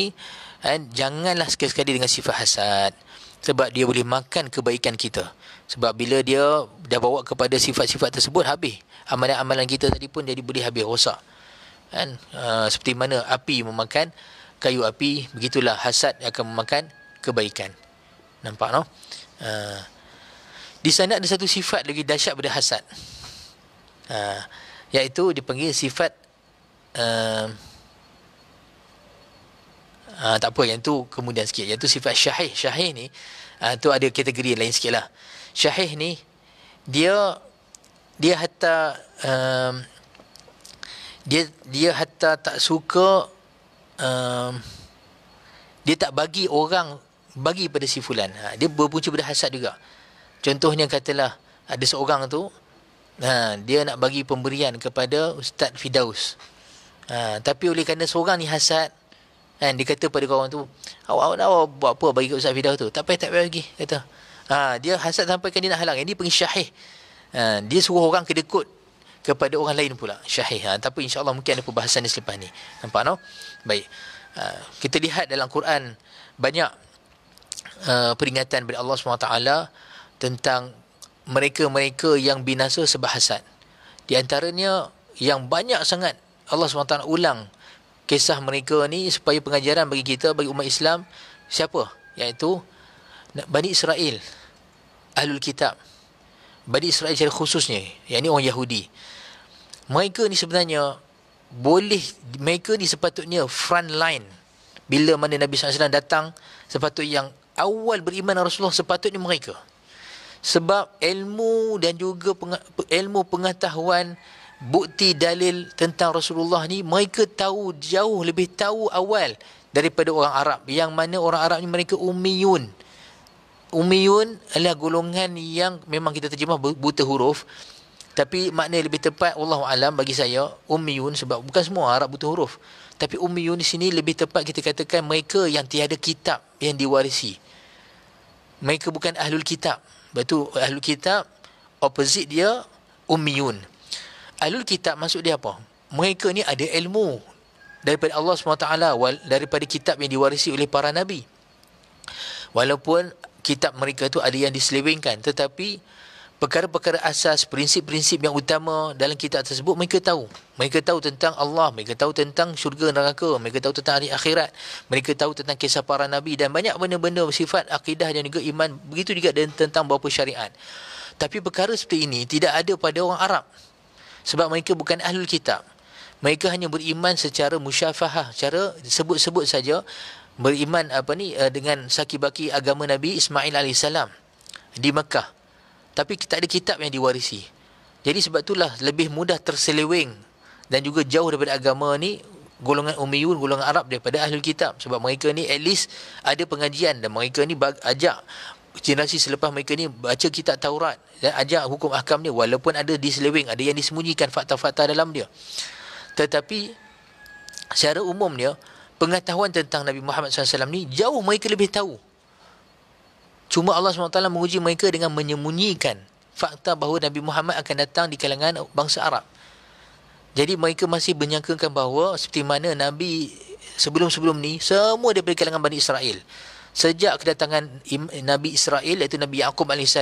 kan janganlah sekali-sekali dengan sifat hasad sebab dia boleh makan kebaikan kita. Sebab bila dia dah bawa kepada sifat-sifat tersebut habis amalan-amalan kita tadi pun jadi boleh habis rosak. Kan uh, seperti mana api memakan kayu api begitulah hasad akan memakan kebaikan. Nampak noh. Uh, di sana ada satu sifat lagi dahsyat berdasar. hasad ha, iaitu dipanggil sifat uh, uh, tak apa yang tu kemudian sikit iaitu sifat syahih syahih ni uh, tu ada kategori lain sikit lah syahih ni dia dia hatta um, dia dia hatta tak suka um, dia tak bagi orang bagi pada si fulan ha, dia berpunca pada hasad juga contohnya katalah ada seorang tu ha, dia nak bagi pemberian kepada Ustaz Fidaus. Ha, tapi oleh kerana seorang ni hasad, kan, dia kata pada kawan tu, awak nak awak buat apa bagi ke Ustaz Fidaus tu? Tak payah, tak payah lagi, kata. Ha, dia hasad sampaikan dia nak halang. Ini pengisyahih. syahih. Ha, dia suruh orang kedekut kepada orang lain pula syahih ha, tapi insyaallah mungkin ada perbahasan selepas ni nampak no baik ha, kita lihat dalam Quran banyak uh, peringatan dari Allah SWT tentang mereka-mereka yang binasa sebab hasad. Di antaranya yang banyak sangat Allah SWT ulang kisah mereka ni supaya pengajaran bagi kita, bagi umat Islam, siapa? Iaitu Bani Israel, Ahlul Kitab. Bani Israel secara khususnya, yang ni orang Yahudi. Mereka ni sebenarnya boleh, mereka ni sepatutnya front line. Bila mana Nabi SAW datang, sepatutnya yang awal beriman Rasulullah sepatutnya mereka sebab ilmu dan juga ilmu pengetahuan bukti dalil tentang Rasulullah ni mereka tahu jauh lebih tahu awal daripada orang Arab yang mana orang Arab ni mereka umiyun umiyun adalah golongan yang memang kita terjemah buta huruf tapi makna lebih tepat Allah alam bagi saya umiyun sebab bukan semua Arab buta huruf tapi umiyun di sini lebih tepat kita katakan mereka yang tiada kitab yang diwarisi mereka bukan ahlul kitab Betul ahlul kitab opposite dia ummiyun. Ahlul kitab maksud dia apa? Mereka ni ada ilmu daripada Allah SWT daripada kitab yang diwarisi oleh para nabi. Walaupun kitab mereka tu ada yang diselewengkan tetapi perkara-perkara asas, prinsip-prinsip yang utama dalam kitab tersebut, mereka tahu. Mereka tahu tentang Allah, mereka tahu tentang syurga dan neraka, mereka tahu tentang hari akhirat, mereka tahu tentang kisah para Nabi dan banyak benda-benda sifat akidah dan juga iman, begitu juga dan tentang beberapa syariat. Tapi perkara seperti ini tidak ada pada orang Arab. Sebab mereka bukan ahlul kitab. Mereka hanya beriman secara musyafahah, secara sebut-sebut saja beriman apa ni eh, dengan saki sakibaki agama Nabi Ismail alaihissalam di Mekah tapi kita ada kitab yang diwarisi. Jadi sebab itulah lebih mudah terseleweng dan juga jauh daripada agama ni golongan Umayyun, golongan Arab daripada ahli kitab sebab mereka ni at least ada pengajian dan mereka ni ajak generasi selepas mereka ni baca kitab Taurat dan ya, ajak hukum ahkam ni walaupun ada diseleweng, ada yang disembunyikan fakta-fakta dalam dia. Tetapi secara umumnya pengetahuan tentang Nabi Muhammad SAW ni jauh mereka lebih tahu Cuma Allah SWT menguji mereka dengan menyembunyikan fakta bahawa Nabi Muhammad akan datang di kalangan bangsa Arab. Jadi mereka masih menyangkakan bahawa seperti mana Nabi sebelum-sebelum ni semua daripada kalangan Bani Israel. Sejak kedatangan Nabi Israel iaitu Nabi Yaakob AS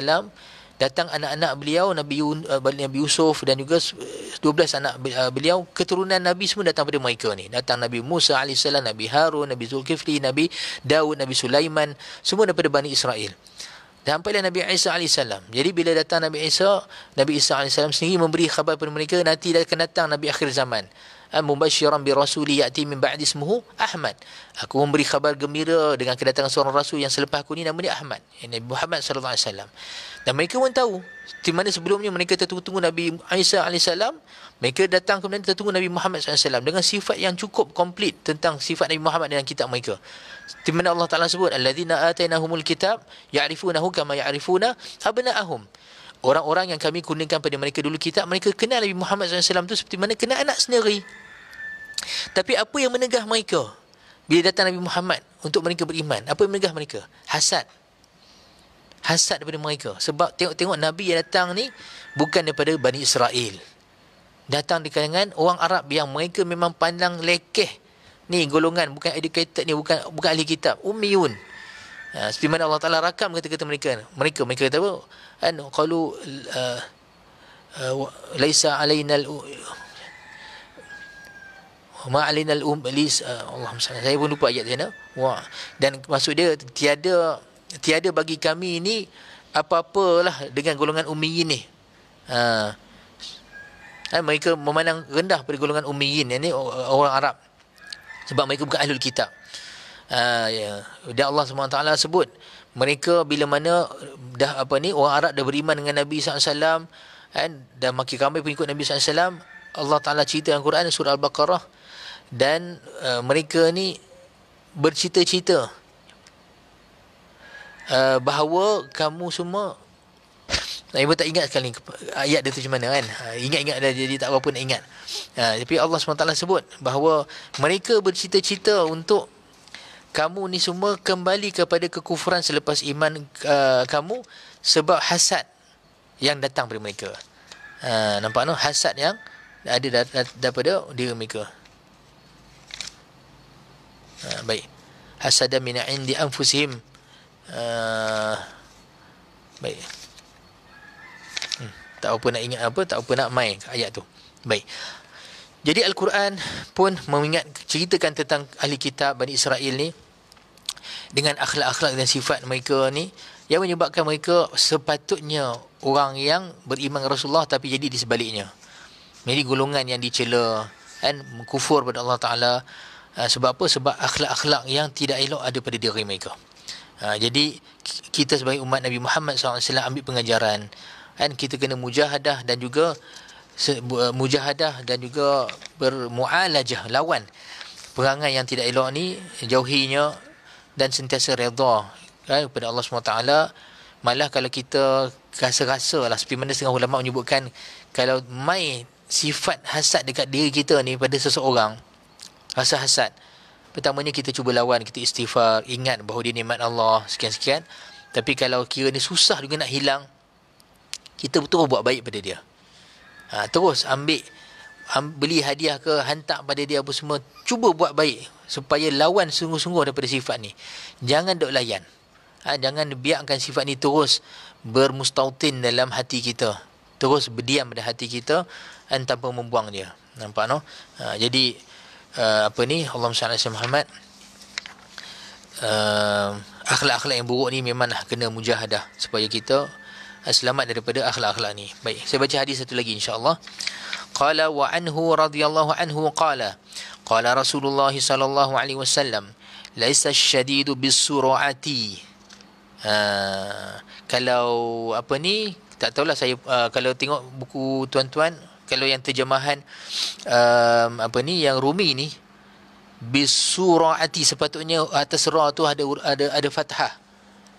datang anak-anak beliau Nabi Yun, eh, Nabi Yusuf dan juga 12 eh, anak eh, beliau keturunan Nabi semua datang pada mereka ni datang Nabi Musa AS Nabi Harun Nabi Zulkifli Nabi Dawud, Nabi Sulaiman semua daripada Bani Israel Sampailah Nabi Isa AS. Jadi bila datang Nabi Isa, Nabi Isa AS sendiri memberi khabar kepada mereka, nanti akan datang Nabi akhir zaman. Eh, mubasyiran bi rasuli ya'ti min ba'di ismuhu Ahmad. Aku memberi khabar gembira dengan kedatangan seorang rasul yang selepas aku ni namanya Ahmad. Eh, Nabi Muhammad sallallahu alaihi wasallam. Dan mereka pun tahu di mana sebelumnya mereka tertunggu Nabi Isa alaihi mereka datang kemudian tertunggu Nabi Muhammad sallallahu alaihi wasallam dengan sifat yang cukup komplit tentang sifat Nabi Muhammad dalam kitab mereka. Di mana Allah Taala sebut alladzina atainahumul kitab yarifuna kama ya'rifuna abna'ahum. Orang-orang yang kami kurniakan pada mereka dulu kitab, mereka kenal Nabi Muhammad SAW tu seperti mana kenal anak sendiri. Tapi apa yang menegah mereka bila datang Nabi Muhammad untuk mereka beriman? Apa yang menegah mereka? Hasad. Hasad daripada mereka. Sebab tengok-tengok Nabi yang datang ni bukan daripada Bani Israel. Datang di kalangan orang Arab yang mereka memang pandang lekeh. Ni golongan bukan educated ni, bukan bukan ahli kitab. Umiyun. Ya, ha, seperti mana Allah Ta'ala rakam kata-kata mereka. Mereka, mereka kata apa? Kalau... Uh, uh, laisa alainal ma alinal um ilis eh, Allah sangat saya pun lupa ayat sana wah dan maksud dia tiada tiada bagi kami ini apa-apalah dengan golongan ummiyin ni ha. ha mereka memandang rendah pada golongan ummiyin yang ni orang Arab sebab mereka bukan ahlul kitab ha ya dan Allah SWT sebut mereka bila mana dah apa ni orang Arab dah beriman dengan Nabi SAW kan dan makin ramai pengikut Nabi SAW Allah Ta'ala cerita dalam Quran surah Al-Baqarah dan uh, mereka ni bercita-cita uh, bahawa kamu semua Nah, ibu tak ingat sekali ayat dia tu macam mana kan. Ha, ingat-ingat dah jadi tak apa-apa nak ingat. Ha, tapi Allah SWT sebut bahawa mereka bercita-cita untuk kamu ni semua kembali kepada kekufuran selepas iman uh, kamu sebab hasad yang datang dari mereka. Ha, nampak tu? No? Hasad yang ada dat- dat- daripada diri mereka. Ha, baik. Hasada min indi anfusihim. Ha, baik. Hmm, tak apa nak ingat apa, tak apa nak main ayat tu. Baik. Jadi Al-Quran pun mengingat ceritakan tentang ahli kitab Bani Israel ni dengan akhlak-akhlak dan sifat mereka ni yang menyebabkan mereka sepatutnya orang yang beriman Rasulullah tapi jadi di sebaliknya. Jadi golongan yang dicela kan mengkufur pada Allah Taala uh, sebab apa? Sebab akhlak-akhlak yang tidak elok ada pada diri mereka. Uh, jadi kita sebagai umat Nabi Muhammad SAW ambil pengajaran kan kita kena mujahadah dan juga uh, mujahadah dan juga bermualajah lawan perangai yang tidak elok ni jauhinya dan sentiasa redha kan, kepada Allah SWT malah kalau kita rasa-rasa lah seperti mana setengah ulama menyebutkan kalau mai sifat hasad dekat diri kita ni pada seseorang rasa hasad pertamanya kita cuba lawan kita istighfar ingat bahawa dia nikmat Allah sekian-sekian tapi kalau kira ni susah juga nak hilang kita betul buat baik pada dia ha, terus ambil amb, beli hadiah ke hantar pada dia apa semua cuba buat baik supaya lawan sungguh-sungguh daripada sifat ni jangan dok layan ha, jangan biarkan sifat ni terus bermustautin dalam hati kita terus berdiam pada hati kita dan tanpa membuang dia nampak no uh, jadi uh, apa ni Allahumma Allah Subhanahu Muhammad uh, akhlak-akhlak yang buruk ni memanglah kena mujahadah supaya kita eh, selamat daripada akhlak-akhlak ni baik saya baca hadis satu lagi insya Allah. qala wa anhu radhiyallahu anhu qala qala Rasulullah sallallahu alaihi wasallam laisa asyadidu surati". uh, kalau apa ni tak tahulah saya uh, kalau tengok buku tuan-tuan kalau yang terjemahan um, apa ni yang Rumi ni bisuraati sepatutnya atas ra tu ada ada ada fathah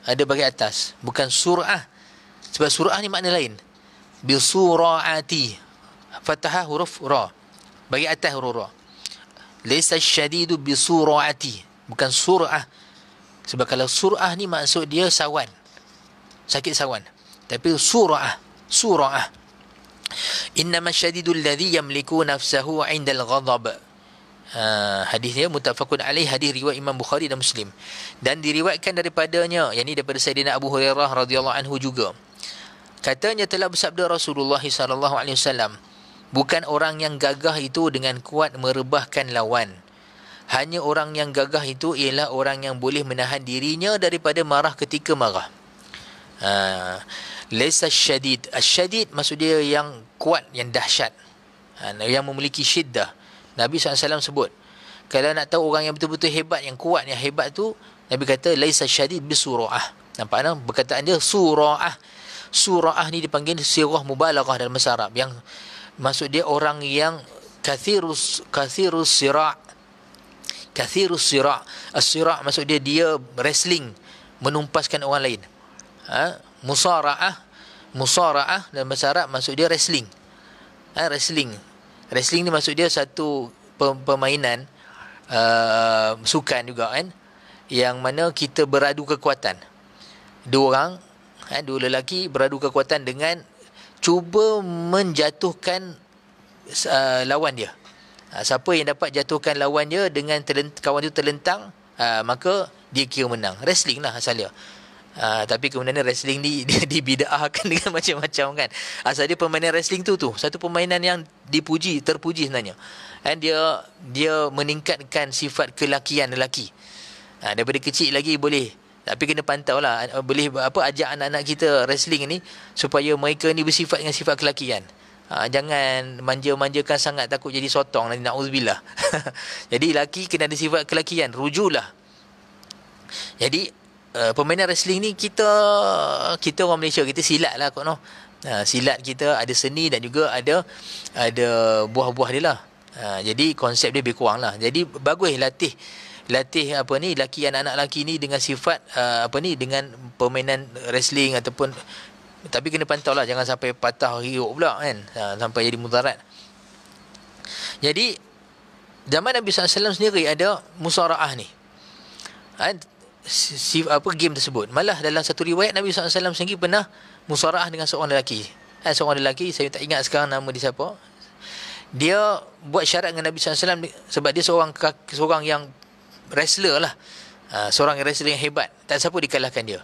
ada bagi atas bukan surah sebab surah ni makna lain bisuraati fathah huruf ra bagi atas huruf ra laysa syadidu bisuraati bukan surah sebab kalau surah ni maksud dia sawan sakit sawan tapi surah surah innama syadidul ladzi yamliku nafsahu indal ghadab Uh, ha, hadis dia mutafakun alaih hadis riwayat Imam Bukhari dan Muslim dan diriwayatkan daripadanya yakni daripada Sayyidina Abu Hurairah radhiyallahu anhu juga katanya telah bersabda Rasulullah SAW, bukan orang yang gagah itu dengan kuat merebahkan lawan hanya orang yang gagah itu ialah orang yang boleh menahan dirinya daripada marah ketika marah Ah, laisa syadid Syadid maksud dia yang kuat, yang dahsyat uh, Yang memiliki syiddah Nabi SAW sebut Kalau nak tahu orang yang betul-betul hebat, yang kuat, yang hebat tu Nabi kata Laisa syadid bisuru'ah Nampak tak? Berkataan dia suru'ah Suru'ah ni dipanggil sirah mubalaghah dalam bahasa Arab Yang maksud dia orang yang Kathirus, kathirus sirah Kathirus sirah As-sirah maksud dia dia wrestling Menumpaskan orang lain Ha? musara'ah musara'ah dan bahasa Arab maksud dia wrestling ha, wrestling wrestling ni maksud dia satu permainan uh, sukan juga kan yang mana kita beradu kekuatan dua orang ha, dua lelaki beradu kekuatan dengan cuba menjatuhkan uh, lawan dia ha, siapa yang dapat jatuhkan lawan dia dengan terlent- kawan tu terlentang uh, maka dia kira menang wrestling lah asalnya Ha, tapi kemudian wrestling ni dibida'ahkan dengan macam-macam kan. Asal ha, dia permainan wrestling tu tu, satu permainan yang dipuji, terpuji sebenarnya. Dan dia dia meningkatkan sifat kelakian lelaki. Ha, daripada kecil lagi boleh tapi kena pantau lah Boleh apa, ajak anak-anak kita wrestling ni Supaya mereka ni bersifat dengan sifat kelakian ha, Jangan manja-manjakan sangat takut jadi sotong nanti na'udzubillah Jadi lelaki kena ada sifat kelakian Rujulah Jadi Eh, permainan wrestling ni kita kita orang Malaysia kita silat lah kok no? Ha, eh, silat kita ada seni dan juga ada ada buah-buah dia lah. Ha, jadi konsep dia lebih kurang lah. Jadi bagus latih latih apa ni laki anak-anak laki ni dengan sifat uh, apa ni dengan permainan wrestling ataupun tapi kena pantau lah jangan sampai patah riuk pula kan ha, sampai jadi mutarat. Jadi zaman Nabi SAW sendiri ada musara'ah ni. Kan? si, apa game tersebut. Malah dalam satu riwayat Nabi SAW sendiri pernah musyarah dengan seorang lelaki. Eh, seorang lelaki, saya tak ingat sekarang nama dia siapa. Dia buat syarat dengan Nabi SAW sebab dia seorang seorang yang wrestler lah. Uh, seorang wrestler yang hebat. Tak siapa dikalahkan dia.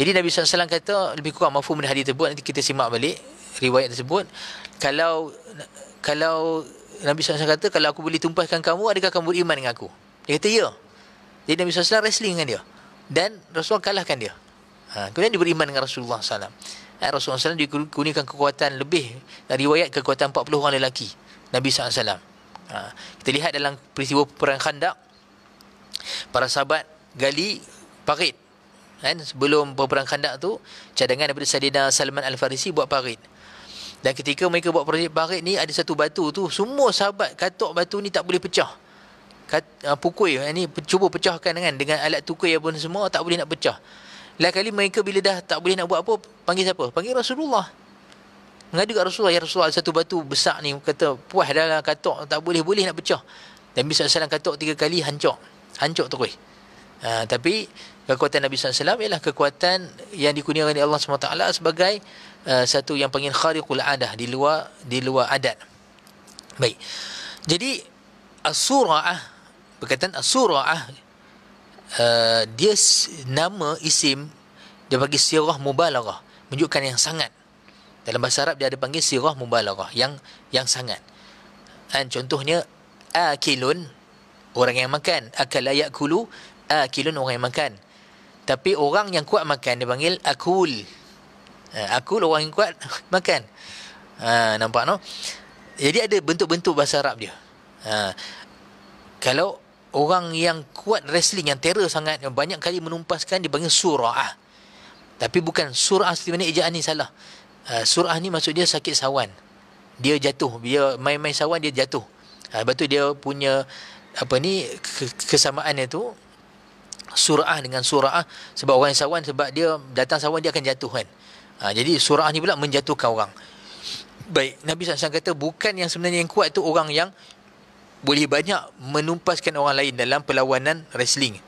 Jadi Nabi SAW kata, lebih kurang mafum benda hadis tersebut. Nanti kita simak balik riwayat tersebut. Kalau kalau Nabi SAW kata, kalau aku boleh tumpahkan kamu, adakah kamu beriman dengan aku? Dia kata, ya. Jadi Nabi SAW wrestling dengan dia. Dan Rasulullah kalahkan dia. Ha, kemudian dia beriman dengan Rasulullah SAW. Ha, eh, Rasulullah SAW dikunikan kekuatan lebih dari riwayat kekuatan 40 orang lelaki. Nabi SAW. Ha, kita lihat dalam peristiwa perang khandak. Para sahabat gali parit. Kan? Sebelum perang khandak tu, cadangan daripada Sadina Salman Al-Farisi buat parit. Dan ketika mereka buat parit ni, ada satu batu tu, semua sahabat katuk batu ni tak boleh pecah kat, uh, ah, pukui ini eh, cuba pecahkan dengan dengan alat tukui pun semua tak boleh nak pecah lain kali mereka bila dah tak boleh nak buat apa panggil siapa panggil Rasulullah mengadu kat Rasulullah ya Rasulullah satu batu besar ni kata puas dah lah katok tak boleh boleh nak pecah Nabi SAW katok tiga kali hancur hancur terus uh, tapi kekuatan Nabi SAW ialah kekuatan yang dikurniakan oleh Allah SWT sebagai uh, satu yang panggil khariqul adah di luar di luar adat baik jadi as-surah berkaitan surah uh, eh, dia nama isim dia bagi sirah mubalarah menunjukkan yang sangat dalam bahasa Arab dia ada panggil sirah mubalarah yang yang sangat dan contohnya akilun orang yang makan akal yakulu akilun orang yang makan tapi orang yang kuat makan dia panggil akul eh, akul orang yang kuat makan uh, nampak no jadi ada bentuk-bentuk bahasa Arab dia uh, kalau orang yang kuat wrestling yang terror sangat yang banyak kali menumpaskan dipanggil surah tapi bukan surah asli mana ejaan ni salah uh, surah ni maksud dia sakit sawan dia jatuh dia main-main sawan dia jatuh uh, lepas tu dia punya apa ni kesamaan dia tu surah dengan surah sebab orang sawan sebab dia datang sawan dia akan jatuh kan uh, jadi surah ni pula menjatuhkan orang baik Nabi SAW kata bukan yang sebenarnya yang kuat tu orang yang boleh banyak menumpaskan orang lain dalam perlawanan wrestling.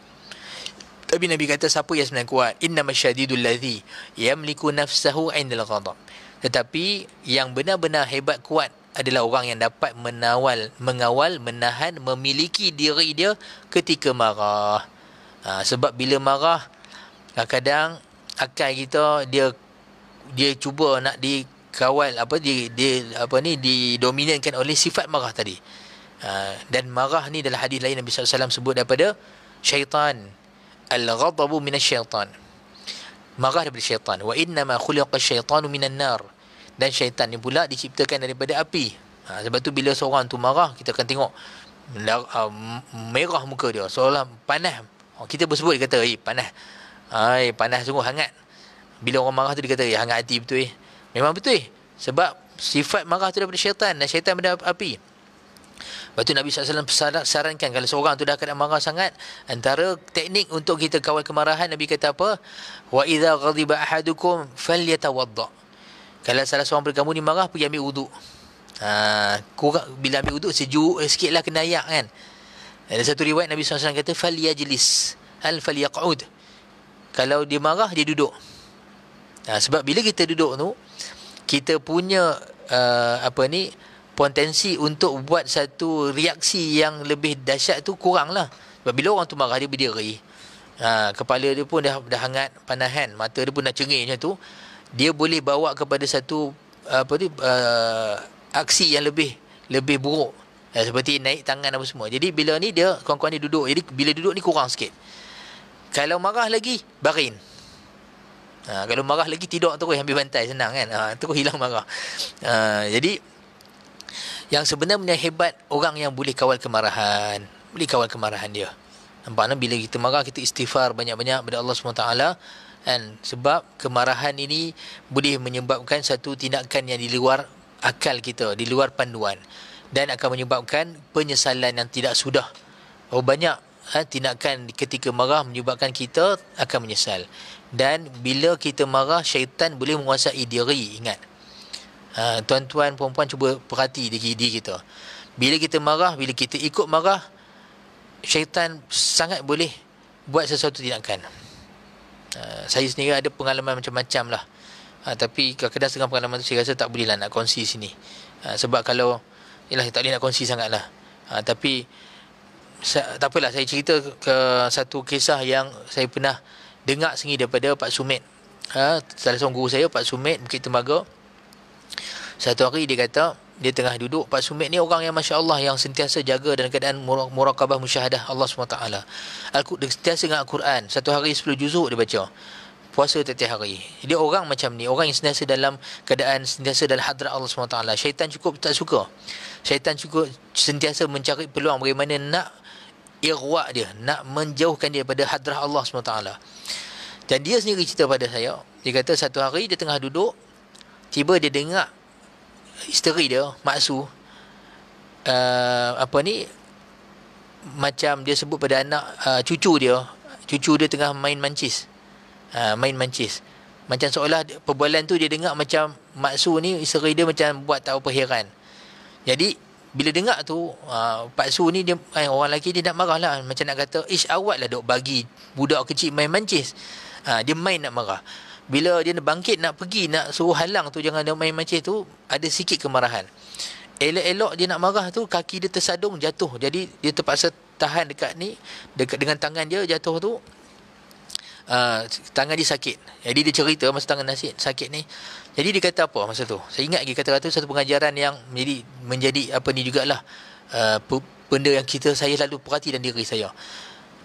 Tapi Nabi kata siapa yang sebenarnya kuat? Inna masyadidul ladhi yamliku nafsahu indal ghadab. Tetapi yang benar-benar hebat kuat adalah orang yang dapat menawal, mengawal, menahan, memiliki diri dia ketika marah. Ha, sebab bila marah, kadang-kadang akal kita dia dia cuba nak dikawal apa dia, dia apa ni didominankan oleh sifat marah tadi. Ah, dan marah ni dalam hadis lain Nabi SAW sebut daripada syaitan. Al-ghadabu minas syaitan. Marah daripada syaitan. Wa innama khuliqa syaitanu minan nar. Dan syaitan ni pula diciptakan daripada api. Ha, sebab tu bila seorang tu marah, kita akan tengok uh, merah muka dia. Seolah panas. Ha, kita bersebut dia kata, eh panas. Ay, panas sungguh hangat. Bila orang marah tu dia kata, eh hangat hati betul eh. Memang betul eh. Sebab sifat marah tu daripada syaitan dan syaitan daripada api. Lepas tu Nabi SAW sarankan kalau seorang tu dah kena marah sangat, antara teknik untuk kita kawal kemarahan, Nabi kata apa? Wa idha ghadiba ahadukum falyatawadda. Kalau salah seorang daripada kamu ni marah, pergi ambil wuduk. Ha, kurang, bila ambil wuduk, sejuk eh, sikit lah kena ayak kan. Ada satu riwayat Nabi SAW kata, falyajlis al falyaqud. Kalau dia marah, dia duduk. Ha, sebab bila kita duduk tu, kita punya uh, apa ni, potensi untuk buat satu reaksi yang lebih dahsyat tu kurang lah. Sebab bila orang tu marah dia berdiri. Ha, kepala dia pun dah, dah hangat, panahan, mata dia pun dah cengih macam tu. Dia boleh bawa kepada satu apa tu, uh, aksi yang lebih lebih buruk. Ha, seperti naik tangan apa semua. Jadi bila ni dia, kawan-kawan ni duduk. Jadi bila duduk ni kurang sikit. Kalau marah lagi, barin. Ha, kalau marah lagi tidur terus ambil bantai senang kan ha, terus hilang marah ha, jadi yang sebenarnya hebat orang yang boleh kawal kemarahan boleh kawal kemarahan dia nampaknya bila kita marah kita istighfar banyak-banyak kepada Allah SWT dan sebab kemarahan ini boleh menyebabkan satu tindakan yang di luar akal kita di luar panduan dan akan menyebabkan penyesalan yang tidak sudah oh banyak ha, tindakan ketika marah menyebabkan kita akan menyesal dan bila kita marah syaitan boleh menguasai diri ingat Ah, tuan-tuan, puan-puan cuba perhati diri, diri kita. Bila kita marah, bila kita ikut marah, syaitan sangat boleh buat sesuatu tindakan. Ha, ah, saya sendiri ada pengalaman macam-macam lah. Ha, tapi kadang-kadang dengan pengalaman tu saya rasa tak bolehlah nak kongsi sini. Ha, sebab kalau, ialah tak boleh nak kongsi sangat lah. Ha, tapi, sa, tak apalah saya cerita ke satu kisah yang saya pernah dengar sendiri daripada Pak Sumit. Ha, salah seorang guru saya, Pak Sumit, Bukit Tembaga. Satu hari dia kata, dia tengah duduk Pak Sumit ni orang yang Masya Allah yang sentiasa jaga dan keadaan murakabah musyahadah Allah SWT Aku, dia sentiasa dengan Al-Quran satu hari 10 juzuk dia baca puasa tiap hari dia orang macam ni orang yang sentiasa dalam keadaan sentiasa dalam hadrat Allah SWT syaitan cukup tak suka syaitan cukup sentiasa mencari peluang bagaimana nak irwak dia nak menjauhkan dia pada hadrat Allah SWT dan dia sendiri cerita pada saya dia kata satu hari dia tengah duduk tiba dia dengar isteri dia maksu uh, apa ni macam dia sebut pada anak uh, cucu dia cucu dia tengah main mancis uh, main mancis macam seolah perbualan tu dia dengar macam maksu ni isteri dia macam buat tak apa heran jadi bila dengar tu uh, Pak Su ni dia eh, orang lelaki dia nak marah lah macam nak kata ish awat lah duk bagi budak kecil main mancis uh, dia main nak marah bila dia bangkit nak pergi nak suruh halang tu jangan dia main macam tu ada sikit kemarahan elok-elok dia nak marah tu kaki dia tersadung jatuh jadi dia terpaksa tahan dekat ni dekat dengan tangan dia jatuh tu uh, tangan dia sakit jadi dia cerita masa tangan nasi sakit ni jadi dia kata apa masa tu saya ingat lagi kata-kata tu satu pengajaran yang menjadi menjadi apa ni jugalah uh, benda yang kita saya selalu perhati dan diri saya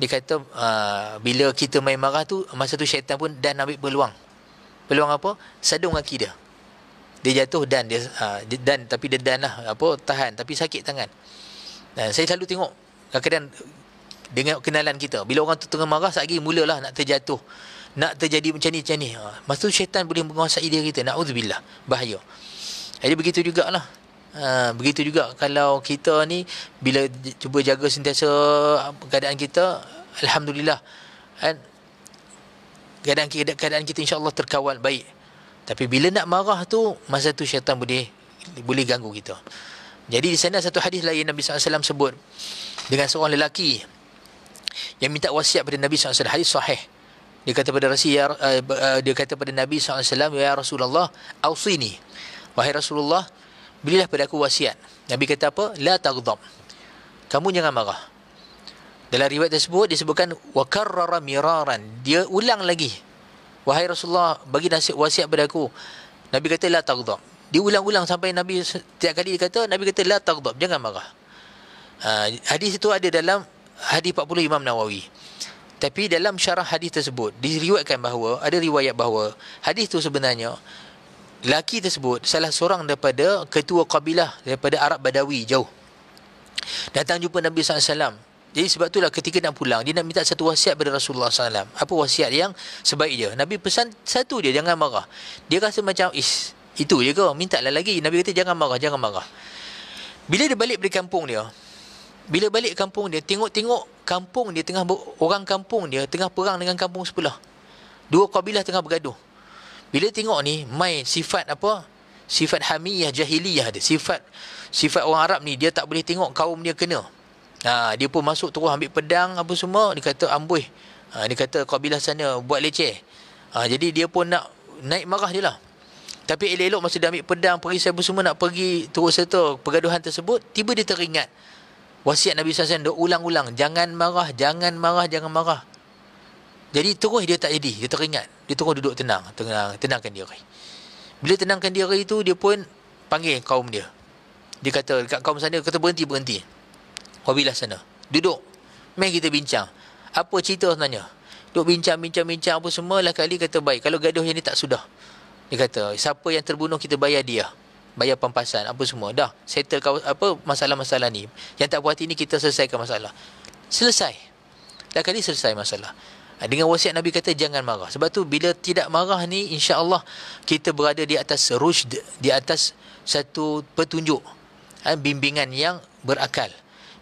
dia kata uh, bila kita main marah tu masa tu syaitan pun dan ambil peluang peluang apa sadung akidah dia jatuh dan dia uh, dan tapi dia dan lah apa tahan tapi sakit tangan dan saya selalu tengok kadang-kadang dengan kenalan kita bila orang tu tengah marah sekejap mulalah nak terjatuh nak terjadi macam ni macam ni ha. masa tu syaitan boleh menguasai dia kita naudzubillah bahaya jadi begitu jugalah ha, begitu juga kalau kita ni bila cuba jaga sentiasa keadaan kita alhamdulillah ha, keadaan-keadaan kita insya-Allah terkawal baik. Tapi bila nak marah tu masa tu syaitan boleh boleh ganggu kita. Jadi di sana satu hadis lain Nabi SAW sebut dengan seorang lelaki yang minta wasiat pada Nabi SAW hadis sahih. Dia kata pada Rasul ya, uh, dia kata pada Nabi SAW ya Rasulullah ausini. Wahai Rasulullah, berilah pada aku wasiat. Nabi kata apa? La taghdab. Kamu jangan marah. Dalam riwayat tersebut disebutkan wakarrara miraran. Dia ulang lagi. Wahai Rasulullah, bagi nasihat wasiat kepada aku. Nabi kata la taghdab. Dia ulang-ulang sampai Nabi setiap kali kata Nabi kata la taghdab, jangan marah. Uh, hadis itu ada dalam hadis 40 Imam Nawawi. Tapi dalam syarah hadis tersebut diriwayatkan bahawa ada riwayat bahawa hadis itu sebenarnya laki tersebut salah seorang daripada ketua kabilah daripada Arab Badawi jauh. Datang jumpa Nabi SAW jadi sebab itulah ketika nak pulang dia nak minta satu wasiat pada Rasulullah SAW. Apa wasiat yang sebaik dia? Nabi pesan satu dia jangan marah. Dia rasa macam is itu je ke? Minta lah lagi. Nabi kata jangan marah, jangan marah. Bila dia balik dari kampung dia, bila balik kampung dia, tengok-tengok kampung dia tengah, orang kampung dia tengah perang dengan kampung sebelah. Dua kabilah tengah bergaduh. Bila tengok ni, main sifat apa? Sifat hamiyah, jahiliyah dia. Sifat sifat orang Arab ni, dia tak boleh tengok kaum dia kena. Ha, dia pun masuk terus ambil pedang apa semua. Dia kata ambuih. Ha, dia kata kabilah sana buat leceh. Ha, jadi dia pun nak naik marah dia lah. Tapi elok-elok masa dia ambil pedang pergi saya semua nak pergi terus serta pergaduhan tersebut. Tiba dia teringat. Wasiat Nabi SAW dia ulang-ulang. Jangan marah, jangan marah, jangan marah. Jadi terus dia tak jadi. Dia teringat. Dia terus duduk tenang. tenang tenangkan diri. Bila tenangkan diri itu dia pun panggil kaum dia. Dia kata dekat kaum sana kata berhenti berhenti. Kabilah sana. Duduk. Mari kita bincang. Apa cerita sebenarnya? Duduk bincang-bincang-bincang apa semua. Lah kali kata baik. Kalau gaduh yang ni tak sudah. Dia kata, siapa yang terbunuh kita bayar dia. Bayar pampasan apa semua. Dah. Settle kau, apa masalah-masalah ni. Yang tak puas hati ni kita selesaikan masalah. Selesai. Lah kali selesai masalah. Ha, dengan wasiat Nabi kata jangan marah. Sebab tu bila tidak marah ni insya-Allah kita berada di atas rusyd, di atas satu petunjuk. Ha, bimbingan yang berakal.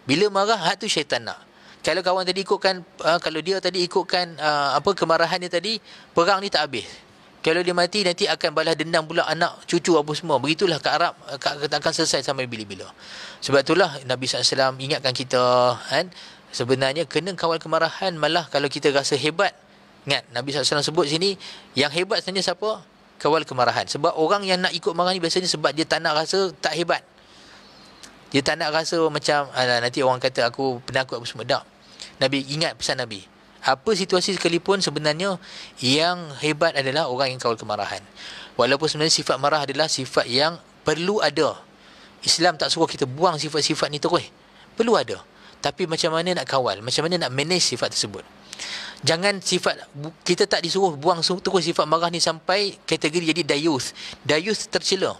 Bila marah hak tu syaitan nak. Kalau kawan tadi ikutkan uh, kalau dia tadi ikutkan uh, apa kemarahan dia tadi perang ni tak habis. Kalau dia mati nanti akan balas dendam pula anak cucu apa semua. Begitulah ke Arab uh, akan selesai sampai bila-bila. Sebab itulah Nabi SAW ingatkan kita kan sebenarnya kena kawal kemarahan malah kalau kita rasa hebat ingat Nabi SAW sebut sini yang hebat sebenarnya siapa? Kawal kemarahan. Sebab orang yang nak ikut marah ni biasanya sebab dia tak nak rasa tak hebat. Dia tak nak rasa macam ala, nanti orang kata aku penakut apa semua. Tak. Nabi ingat pesan Nabi. Apa situasi sekalipun sebenarnya yang hebat adalah orang yang kawal kemarahan. Walaupun sebenarnya sifat marah adalah sifat yang perlu ada. Islam tak suruh kita buang sifat-sifat ni terus. Perlu ada. Tapi macam mana nak kawal? Macam mana nak manage sifat tersebut? Jangan sifat kita tak disuruh buang terus sifat marah ni sampai kategori jadi dayus. Dayus tercela.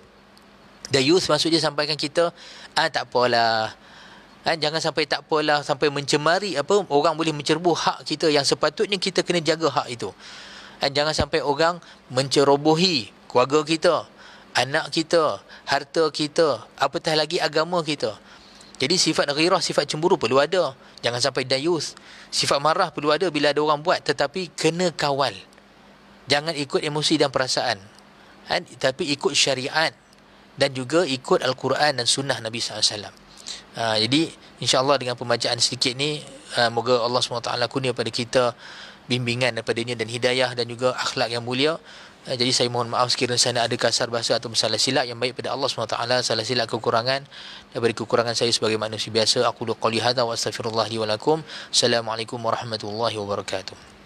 The youth maksud dia sampaikan kita ah tak apalah. Kan jangan sampai tak apalah sampai mencemari apa orang boleh mencerbu hak kita yang sepatutnya kita kena jaga hak itu. Kan jangan sampai orang mencerobohi keluarga kita, anak kita, harta kita, apatah lagi agama kita. Jadi sifat ghirah, sifat cemburu perlu ada. Jangan sampai dayus. Sifat marah perlu ada bila ada orang buat tetapi kena kawal. Jangan ikut emosi dan perasaan. Kan tapi ikut syariat dan juga ikut Al-Quran dan Sunnah Nabi SAW. Uh, ah, jadi insyaAllah dengan pembacaan sedikit ni uh, Moga Allah SWT kuni kepada kita Bimbingan daripadanya dan hidayah dan juga akhlak yang mulia uh, Jadi saya mohon maaf sekiranya saya ada kasar bahasa atau salah silap Yang baik pada Allah SWT Salah silap kekurangan Daripada kekurangan saya sebagai manusia biasa Aku lukul lihada wa astagfirullah Assalamualaikum warahmatullahi wabarakatuh